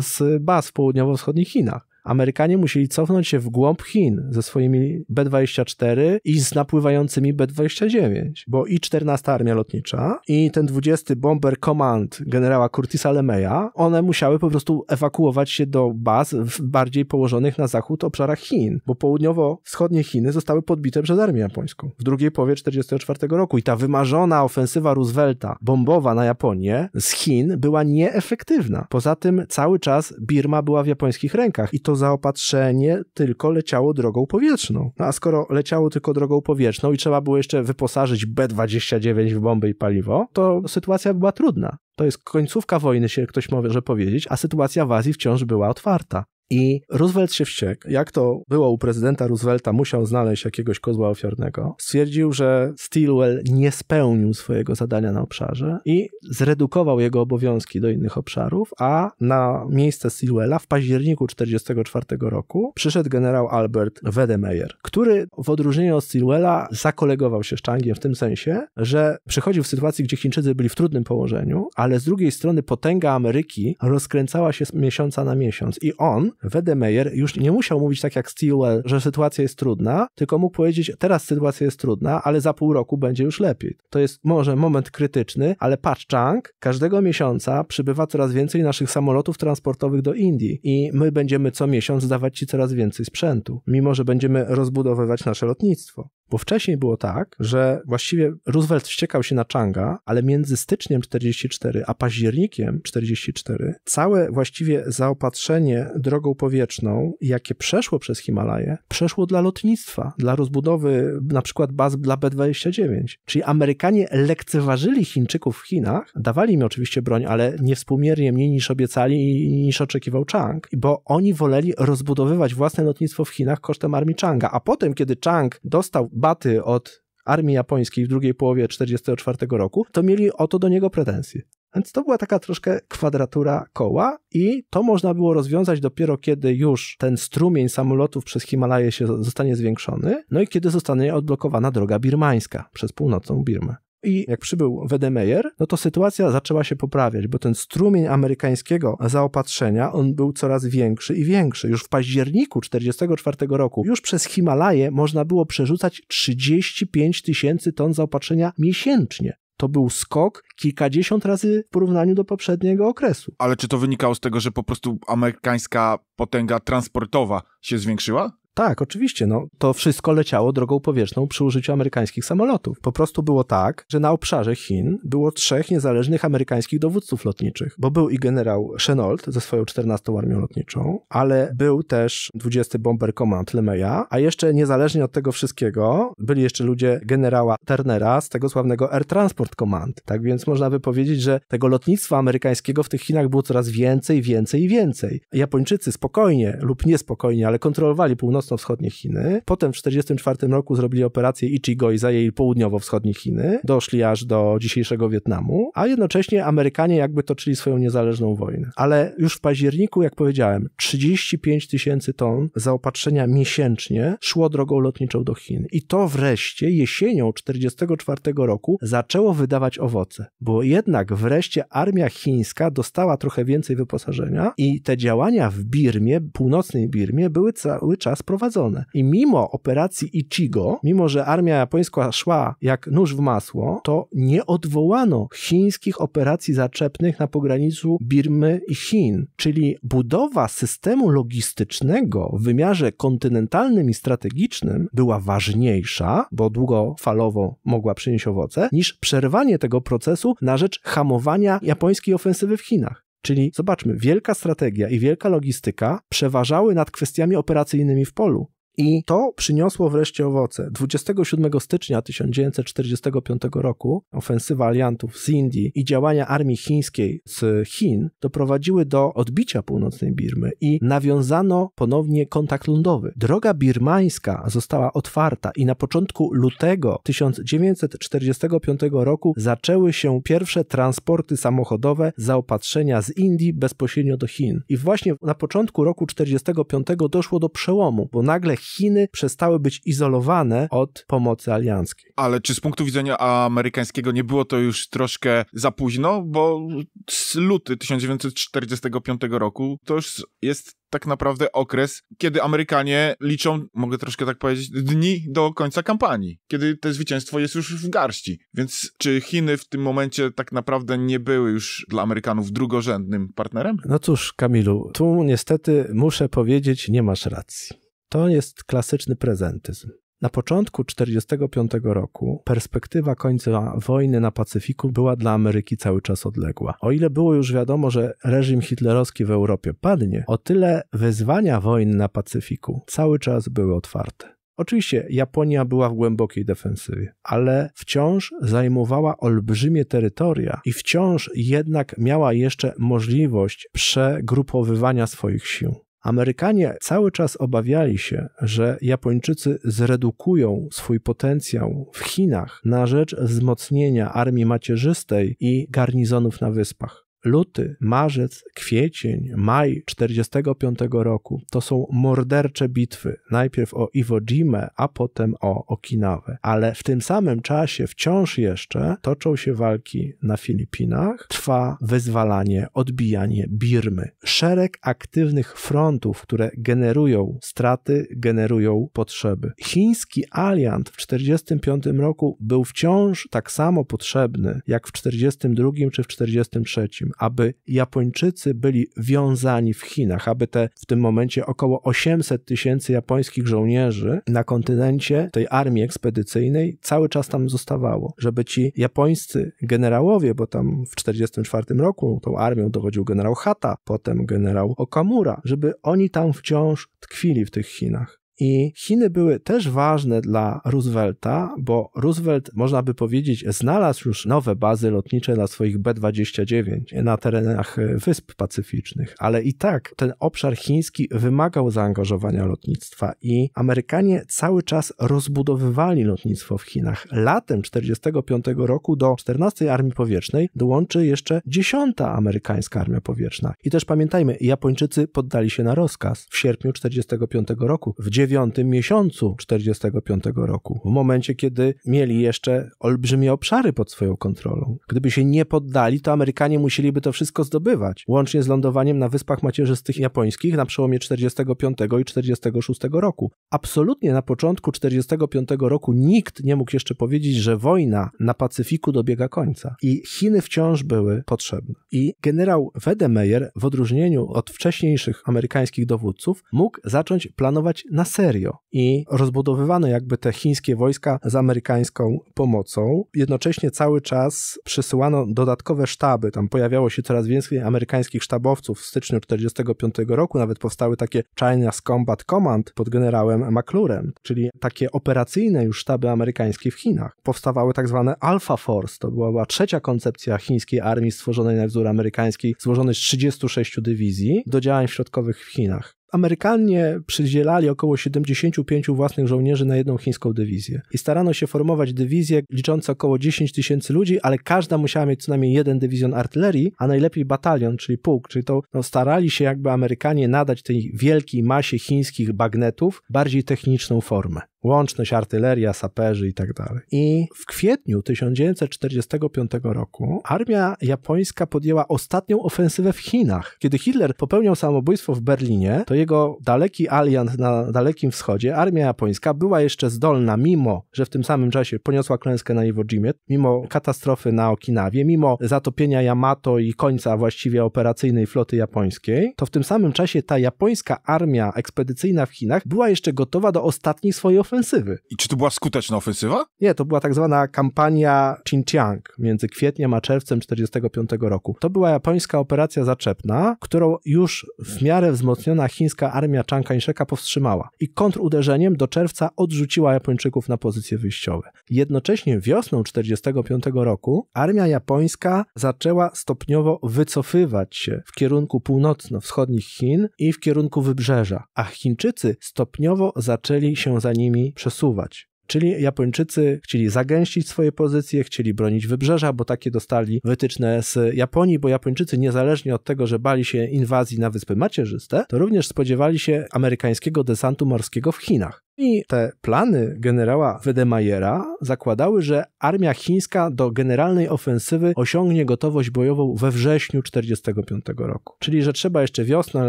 z baz w południowo-wschodnich Chinach. Amerykanie musieli cofnąć się w głąb Chin ze swoimi B-24 i z napływającymi B-29, bo i 14 Armia Lotnicza i ten 20 Bomber Command generała Curtisa Lemeya, one musiały po prostu ewakuować się do baz w bardziej położonych na zachód obszarach Chin, bo południowo-wschodnie Chiny zostały podbite przez Armię Japońską w drugiej połowie 1944 roku i ta wymarzona ofensywa Roosevelta bombowa na Japonię z Chin była nieefektywna. Poza tym cały czas Birma była w japońskich rękach i to zaopatrzenie tylko leciało drogą powietrzną. No a skoro leciało tylko drogą powietrzną i trzeba było jeszcze wyposażyć B-29 w bomby i paliwo, to sytuacja była trudna. To jest końcówka wojny, się ktoś może powiedzieć, a sytuacja w Azji wciąż była otwarta. I Roosevelt się wściekł. Jak to było u prezydenta Roosevelta, musiał znaleźć jakiegoś kozła ofiarnego. Stwierdził, że Stilwell nie spełnił swojego zadania na obszarze i zredukował jego obowiązki do innych obszarów, a na miejsce Stilwella w październiku 1944 roku przyszedł generał Albert Wedemeyer, który w odróżnieniu od Stilwella zakolegował się z Changiem w tym sensie, że przychodził w sytuacji, gdzie Chińczycy byli w trudnym położeniu, ale z drugiej strony potęga Ameryki rozkręcała się z miesiąca na miesiąc i on Wedemeyer już nie musiał mówić tak jak Stilwell, że sytuacja jest trudna, tylko mógł powiedzieć, teraz sytuacja jest trudna, ale za pół roku będzie już lepiej. To jest może moment krytyczny, ale patrz, Chang, każdego miesiąca przybywa coraz więcej naszych samolotów transportowych do Indii i my będziemy co miesiąc dawać ci coraz więcej sprzętu, mimo że będziemy rozbudowywać nasze lotnictwo. Bo wcześniej było tak, że właściwie Roosevelt wściekał się na Changa, ale między styczniem 44 a październikiem 44 całe właściwie zaopatrzenie drogą powietrzną, jakie przeszło przez Himalaje, przeszło dla lotnictwa, dla rozbudowy na przykład baz dla B-29. Czyli Amerykanie lekceważyli Chińczyków w Chinach, dawali im oczywiście broń, ale niewspółmiernie mniej niż obiecali i niż oczekiwał Chang, bo oni woleli rozbudowywać własne lotnictwo w Chinach kosztem armii Changa, a potem, kiedy Chang dostał baty od armii japońskiej w drugiej połowie 1944 roku, to mieli o to do niego pretensje. Więc to była taka troszkę kwadratura koła i to można było rozwiązać dopiero kiedy już ten strumień samolotów przez Himalaje się zostanie zwiększony, no i kiedy zostanie odblokowana droga birmańska przez północną Birmę. I jak przybył Wedemeyer, no to sytuacja zaczęła się poprawiać, bo ten strumień amerykańskiego zaopatrzenia, on był coraz większy i większy. Już w październiku 1944 roku, już przez Himalaje można było przerzucać 35 tysięcy ton zaopatrzenia miesięcznie. To był skok kilkadziesiąt razy w porównaniu do poprzedniego okresu. Ale czy to wynikało z tego, że po prostu amerykańska potęga transportowa się zwiększyła? Tak, oczywiście. No, to wszystko leciało drogą powietrzną przy użyciu amerykańskich samolotów. Po prostu było tak, że na obszarze Chin było trzech niezależnych amerykańskich dowódców lotniczych, bo był i generał Chenault ze swoją 14 armią lotniczą, ale był też 20 Bomber Command LeMay'a, a jeszcze niezależnie od tego wszystkiego byli jeszcze ludzie generała Turnera z tego sławnego Air Transport Command. Tak więc można by powiedzieć, że tego lotnictwa amerykańskiego w tych Chinach było coraz więcej, więcej i więcej. Japończycy spokojnie lub niespokojnie, ale kontrolowali północ północno-wschodnie Chiny. Potem w 1944 roku zrobili operację Ichigo i zajęli południowo-wschodnie Chiny. Doszli aż do dzisiejszego Wietnamu, a jednocześnie Amerykanie jakby toczyli swoją niezależną wojnę. Ale już w październiku, jak powiedziałem, 35 tysięcy ton zaopatrzenia miesięcznie szło drogą lotniczą do Chin. I to wreszcie jesienią 1944 roku zaczęło wydawać owoce, bo jednak wreszcie armia chińska dostała trochę więcej wyposażenia i te działania w Birmie, północnej Birmie, były cały czas prowadzone prowadzone. I mimo operacji Ichigo, mimo że armia japońska szła jak nóż w masło, to nie odwołano chińskich operacji zaczepnych na pograniczu Birmy i Chin, czyli budowa systemu logistycznego w wymiarze kontynentalnym i strategicznym była ważniejsza, bo długofalowo mogła przynieść owoce, niż przerwanie tego procesu na rzecz hamowania japońskiej ofensywy w Chinach. Czyli zobaczmy, wielka strategia i wielka logistyka przeważały nad kwestiami operacyjnymi w polu. I to przyniosło wreszcie owoce. 27 stycznia 1945 roku ofensywa aliantów z Indii i działania armii chińskiej z Chin doprowadziły do odbicia północnej Birmy i nawiązano ponownie kontakt lądowy. Droga birmańska została otwarta i na początku lutego 1945 roku zaczęły się pierwsze transporty samochodowe zaopatrzenia z Indii bezpośrednio do Chin. I właśnie na początku roku 1945 doszło do przełomu, bo nagle Chiny przestały być izolowane od pomocy alianckiej. Ale czy z punktu widzenia amerykańskiego nie było to już troszkę za późno? Bo z luty 1945 roku to już jest tak naprawdę okres, kiedy Amerykanie liczą, mogę troszkę tak powiedzieć, dni do końca kampanii, kiedy to zwycięstwo jest już w garści. Więc czy Chiny w tym momencie tak naprawdę nie były już dla Amerykanów drugorzędnym partnerem? No cóż, Kamilu, tu niestety muszę powiedzieć, nie masz racji. To jest klasyczny prezentyzm. Na początku 1945 roku perspektywa końca wojny na Pacyfiku była dla Ameryki cały czas odległa. O ile było już wiadomo, że reżim hitlerowski w Europie padnie, o tyle wyzwania wojny na Pacyfiku cały czas były otwarte. Oczywiście Japonia była w głębokiej defensywie, ale wciąż zajmowała olbrzymie terytoria i wciąż jednak miała jeszcze możliwość przegrupowywania swoich sił. Amerykanie cały czas obawiali się, że Japończycy zredukują swój potencjał w Chinach na rzecz wzmocnienia armii macierzystej i garnizonów na wyspach luty, marzec, kwiecień, maj 45 roku to są mordercze bitwy, najpierw o Iwo Jimę, a potem o Okinawę. Ale w tym samym czasie wciąż jeszcze toczą się walki na Filipinach, trwa wyzwalanie, odbijanie Birmy. Szereg aktywnych frontów, które generują straty, generują potrzeby. Chiński aliant w 45 roku był wciąż tak samo potrzebny jak w 42 czy w 43 aby Japończycy byli wiązani w Chinach, aby te w tym momencie około 800 tysięcy japońskich żołnierzy na kontynencie tej armii ekspedycyjnej cały czas tam zostawało, żeby ci japońscy generałowie, bo tam w 1944 roku tą armią dowodził generał Hata, potem generał Okamura, żeby oni tam wciąż tkwili w tych Chinach. I Chiny były też ważne dla Roosevelta, bo Roosevelt, można by powiedzieć, znalazł już nowe bazy lotnicze dla swoich B-29 na terenach e, Wysp Pacyficznych, ale i tak ten obszar chiński wymagał zaangażowania lotnictwa i Amerykanie cały czas rozbudowywali lotnictwo w Chinach. Latem 1945 roku do 14 Armii Powietrznej dołączy jeszcze 10 amerykańska Armia Powietrzna. I też pamiętajmy, Japończycy poddali się na rozkaz w sierpniu 1945 roku. W dziewiątym miesiącu 1945 roku, w momencie, kiedy mieli jeszcze olbrzymie obszary pod swoją kontrolą. Gdyby się nie poddali, to Amerykanie musieliby to wszystko zdobywać, łącznie z lądowaniem na wyspach macierzystych japońskich na przełomie 1945 i 1946 roku. Absolutnie na początku 1945 roku nikt nie mógł jeszcze powiedzieć, że wojna na Pacyfiku dobiega końca i Chiny wciąż były potrzebne. I generał Wedemeyer w odróżnieniu od wcześniejszych amerykańskich dowódców mógł zacząć planować na serio i rozbudowywano jakby te chińskie wojska z amerykańską pomocą. Jednocześnie cały czas przysyłano dodatkowe sztaby, tam pojawiało się coraz więcej amerykańskich sztabowców. W styczniu 1945 roku nawet powstały takie China's Combat Command pod generałem McClurem, czyli takie operacyjne już sztaby amerykańskie w Chinach. Powstawały tak zwane Alpha Force, to była, była trzecia koncepcja chińskiej armii stworzonej na wzór amerykańskiej, złożonej z 36 dywizji do działań środkowych w Chinach. Amerykanie przydzielali około 75 własnych żołnierzy na jedną chińską dywizję. I starano się formować dywizje liczące około 10 tysięcy ludzi, ale każda musiała mieć co najmniej jeden dywizjon artylerii, a najlepiej batalion, czyli pułk. Czyli to no, starali się jakby Amerykanie nadać tej wielkiej masie chińskich bagnetów bardziej techniczną formę łączność, artyleria, saperzy i tak dalej. I w kwietniu 1945 roku armia japońska podjęła ostatnią ofensywę w Chinach. Kiedy Hitler popełniał samobójstwo w Berlinie, to jego daleki aliant na Dalekim Wschodzie, armia japońska, była jeszcze zdolna, mimo że w tym samym czasie poniosła klęskę na Iwo Jimie, mimo katastrofy na Okinawie, mimo zatopienia Yamato i końca właściwie operacyjnej floty japońskiej, to w tym samym czasie ta japońska armia ekspedycyjna w Chinach była jeszcze gotowa do ostatniej swojej ofensywy ofensywy. I czy to była skuteczna ofensywa? Nie, to była tak zwana kampania Xinjiang między kwietniem a czerwcem 1945 roku. To była japońska operacja zaczepna, którą już w miarę wzmocniona chińska armia Chiang Kai-sheka powstrzymała i kontruderzeniem do czerwca odrzuciła Japończyków na pozycje wyjściowe. Jednocześnie wiosną 1945 roku armia japońska zaczęła stopniowo wycofywać się w kierunku północno-wschodnich Chin i w kierunku wybrzeża, a Chińczycy stopniowo zaczęli się za nimi przesuwać. Czyli Japończycy chcieli zagęścić swoje pozycje, chcieli bronić wybrzeża, bo takie dostali wytyczne z Japonii, bo Japończycy niezależnie od tego, że bali się inwazji na Wyspy Macierzyste, to również spodziewali się amerykańskiego desantu morskiego w Chinach. I te plany generała Wedemajera zakładały, że armia chińska do generalnej ofensywy osiągnie gotowość bojową we wrześniu 1945 roku. Czyli, że trzeba jeszcze wiosną,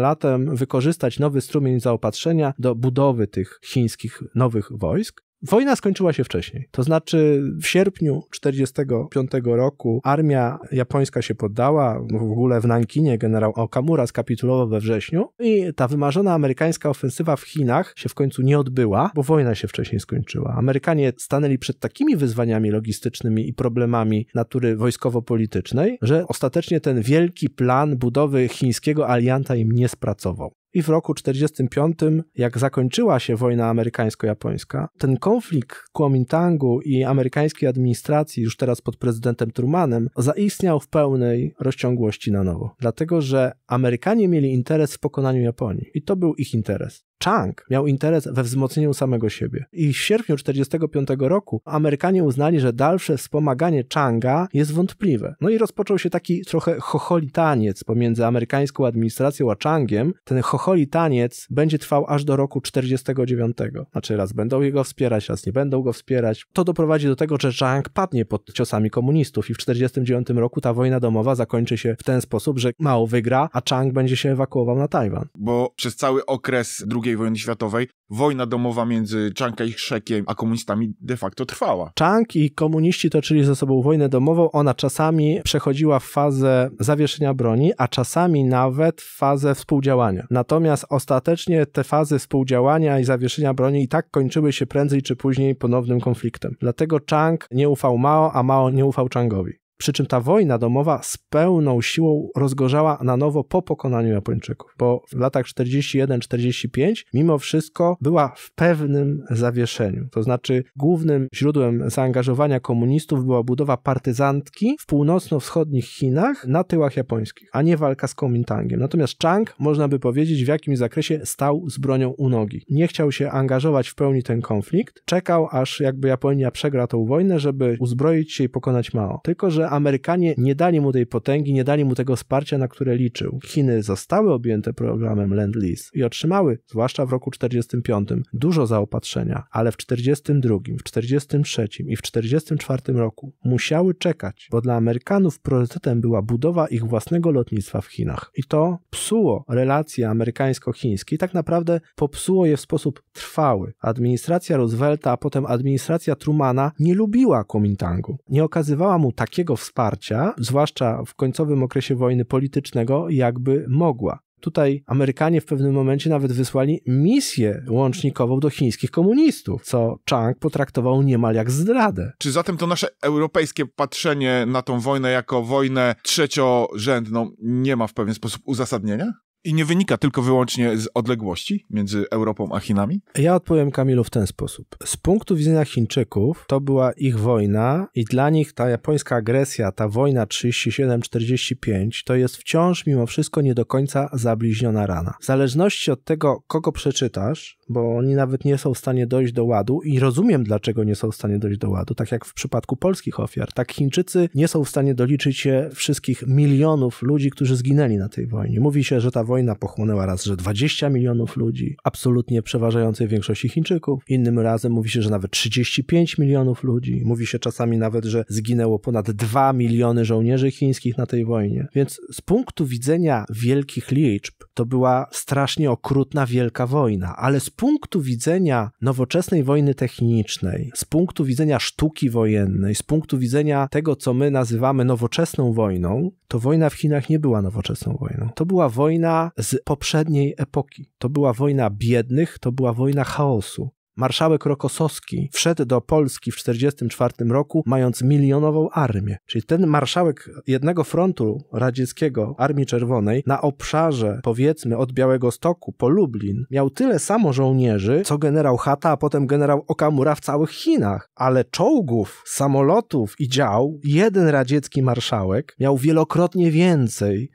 latem wykorzystać nowy strumień zaopatrzenia do budowy tych chińskich nowych wojsk. Wojna skończyła się wcześniej. To znaczy w sierpniu 1945 roku armia japońska się poddała, w ogóle w Nankinie generał Okamura skapitulował we wrześniu i ta wymarzona amerykańska ofensywa w Chinach się w końcu nie odbyła, bo wojna się wcześniej skończyła. Amerykanie stanęli przed takimi wyzwaniami logistycznymi i problemami natury wojskowo-politycznej, że ostatecznie ten wielki plan budowy chińskiego alianta im nie spracował. I w roku 1945, jak zakończyła się wojna amerykańsko-japońska, ten konflikt Kuomintangu i amerykańskiej administracji, już teraz pod prezydentem Trumanem, zaistniał w pełnej rozciągłości na nowo. Dlatego, że Amerykanie mieli interes w pokonaniu Japonii i to był ich interes. Chang miał interes we wzmocnieniu samego siebie. I w sierpniu 1945 roku Amerykanie uznali, że dalsze wspomaganie Changa jest wątpliwe. No i rozpoczął się taki trochę chocholitaniec pomiędzy amerykańską administracją a Changiem. Ten chocholitaniec będzie trwał aż do roku 49. Znaczy raz będą jego wspierać, raz nie będą go wspierać. To doprowadzi do tego, że Chang padnie pod ciosami komunistów i w 49 roku ta wojna domowa zakończy się w ten sposób, że Mao wygra, a Chang będzie się ewakuował na Tajwan. Bo przez cały okres II wojny światowej wojna domowa między Chang'a i Szekiem a komunistami de facto trwała. Chang i komuniści toczyli ze sobą wojnę domową. Ona czasami przechodziła w fazę zawieszenia broni, a czasami nawet w fazę współdziałania. Natomiast ostatecznie te fazy współdziałania i zawieszenia broni i tak kończyły się prędzej czy później ponownym konfliktem. Dlatego Chang nie ufał Mao, a Mao nie ufał Changowi. Przy czym ta wojna domowa z pełną siłą rozgorzała na nowo po pokonaniu Japończyków, bo w latach 41-45 mimo wszystko była w pewnym zawieszeniu. To znaczy głównym źródłem zaangażowania komunistów była budowa partyzantki w północno-wschodnich Chinach na tyłach japońskich, a nie walka z Komintangiem. Natomiast Chang, można by powiedzieć, w jakimś zakresie stał z bronią u nogi. Nie chciał się angażować w pełni ten konflikt, czekał aż jakby Japonia przegra tą wojnę, żeby uzbroić się i pokonać Mao. Tylko, że Amerykanie nie dali mu tej potęgi, nie dali mu tego wsparcia, na które liczył. Chiny zostały objęte programem Lend-Lease i otrzymały, zwłaszcza w roku 45, dużo zaopatrzenia, ale w 42, w 43 i w 44 roku musiały czekać, bo dla Amerykanów priorytetem była budowa ich własnego lotnictwa w Chinach. I to psuło relacje amerykańsko-chińskie i tak naprawdę popsuło je w sposób trwały. Administracja Roosevelta, a potem administracja Trumana nie lubiła Kuomintangu. Nie okazywała mu takiego wsparcia, zwłaszcza w końcowym okresie wojny politycznego, jakby mogła. Tutaj Amerykanie w pewnym momencie nawet wysłali misję łącznikową do chińskich komunistów, co Chang potraktował niemal jak zdradę. Czy zatem to nasze europejskie patrzenie na tą wojnę jako wojnę trzeciorzędną nie ma w pewien sposób uzasadnienia? I nie wynika tylko wyłącznie z odległości między Europą a Chinami? Ja odpowiem Kamilu w ten sposób. Z punktu widzenia Chińczyków to była ich wojna i dla nich ta japońska agresja, ta wojna 37-45 to jest wciąż mimo wszystko nie do końca zabliźniona rana. W zależności od tego, kogo przeczytasz, bo oni nawet nie są w stanie dojść do ładu i rozumiem, dlaczego nie są w stanie dojść do ładu, tak jak w przypadku polskich ofiar. Tak Chińczycy nie są w stanie doliczyć się wszystkich milionów ludzi, którzy zginęli na tej wojnie. Mówi się, że ta wojna pochłonęła raz, że 20 milionów ludzi, absolutnie przeważającej większości Chińczyków. Innym razem mówi się, że nawet 35 milionów ludzi. Mówi się czasami nawet, że zginęło ponad 2 miliony żołnierzy chińskich na tej wojnie. Więc z punktu widzenia wielkich liczb to była strasznie okrutna wielka wojna, ale z punktu widzenia nowoczesnej wojny technicznej, z punktu widzenia sztuki wojennej, z punktu widzenia tego, co my nazywamy nowoczesną wojną, to wojna w Chinach nie była nowoczesną wojną. To była wojna z poprzedniej epoki. To była wojna biednych, to była wojna chaosu. Marszałek Rokosowski wszedł do Polski w 1944 roku, mając milionową armię. Czyli ten marszałek jednego frontu radzieckiego Armii Czerwonej na obszarze, powiedzmy, od Białego Stoku po Lublin, miał tyle samo żołnierzy, co generał Hata, a potem generał Okamura w całych Chinach. Ale czołgów, samolotów i dział jeden radziecki marszałek miał wielokrotnie więcej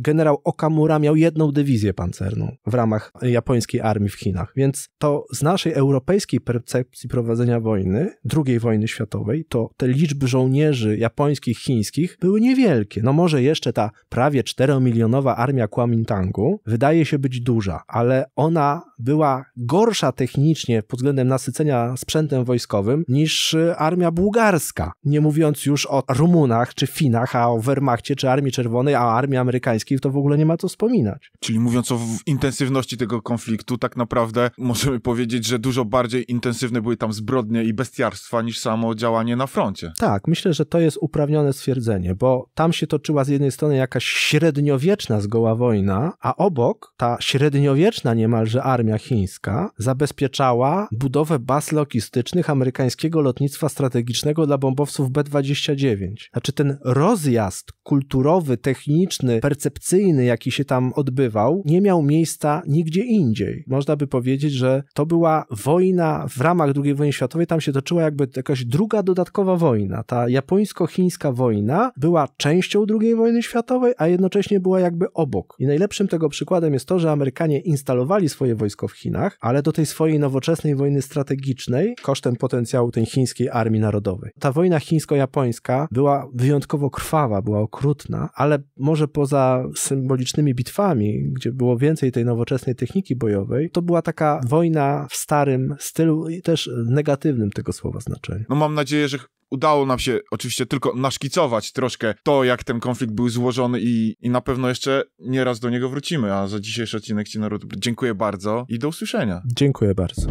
generał Okamura miał jedną dywizję pancerną w ramach japońskiej armii w Chinach. Więc to z naszej europejskiej percepcji prowadzenia wojny, II wojny światowej, to te liczby żołnierzy japońskich, chińskich były niewielkie. No może jeszcze ta prawie 4-milionowa armia Kuomintangu wydaje się być duża, ale ona była gorsza technicznie pod względem nasycenia sprzętem wojskowym niż armia bułgarska. Nie mówiąc już o Rumunach czy Finach, a o Wehrmachcie czy Armii Czerwonej, a armii amerykańskiej rosyjskich to w ogóle nie ma co wspominać. Czyli mówiąc o intensywności tego konfliktu, tak naprawdę możemy powiedzieć, że dużo bardziej intensywne były tam zbrodnie i bestiarstwa niż samo działanie na froncie. Tak, myślę, że to jest uprawnione stwierdzenie, bo tam się toczyła z jednej strony jakaś średniowieczna zgoła wojna, a obok ta średniowieczna niemalże armia chińska zabezpieczała budowę baz logistycznych amerykańskiego lotnictwa strategicznego dla bombowców B-29. Znaczy ten rozjazd kulturowy, techniczny, percepcyjny, recepcyjny, jaki się tam odbywał, nie miał miejsca nigdzie indziej. Można by powiedzieć, że to była wojna w ramach II wojny światowej, tam się toczyła jakby jakaś druga dodatkowa wojna. Ta japońsko-chińska wojna była częścią II wojny światowej, a jednocześnie była jakby obok. I najlepszym tego przykładem jest to, że Amerykanie instalowali swoje wojsko w Chinach, ale do tej swojej nowoczesnej wojny strategicznej kosztem potencjału tej chińskiej armii narodowej. Ta wojna chińsko-japońska była wyjątkowo krwawa, była okrutna, ale może poza symbolicznymi bitwami, gdzie było więcej tej nowoczesnej techniki bojowej, to była taka wojna w starym stylu i też negatywnym tego słowa znaczeniu. No mam nadzieję, że udało nam się oczywiście tylko naszkicować troszkę to, jak ten konflikt był złożony i, i na pewno jeszcze nieraz do niego wrócimy. A za dzisiejszy odcinek Ci Naruto dziękuję bardzo i do usłyszenia. Dziękuję bardzo.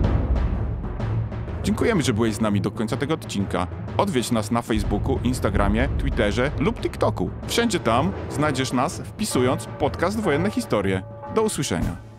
Dziękujemy, że byłeś z nami do końca tego odcinka. Odwiedź nas na Facebooku, Instagramie, Twitterze lub TikToku. Wszędzie tam znajdziesz nas wpisując podcast Wojenne Historie. Do usłyszenia.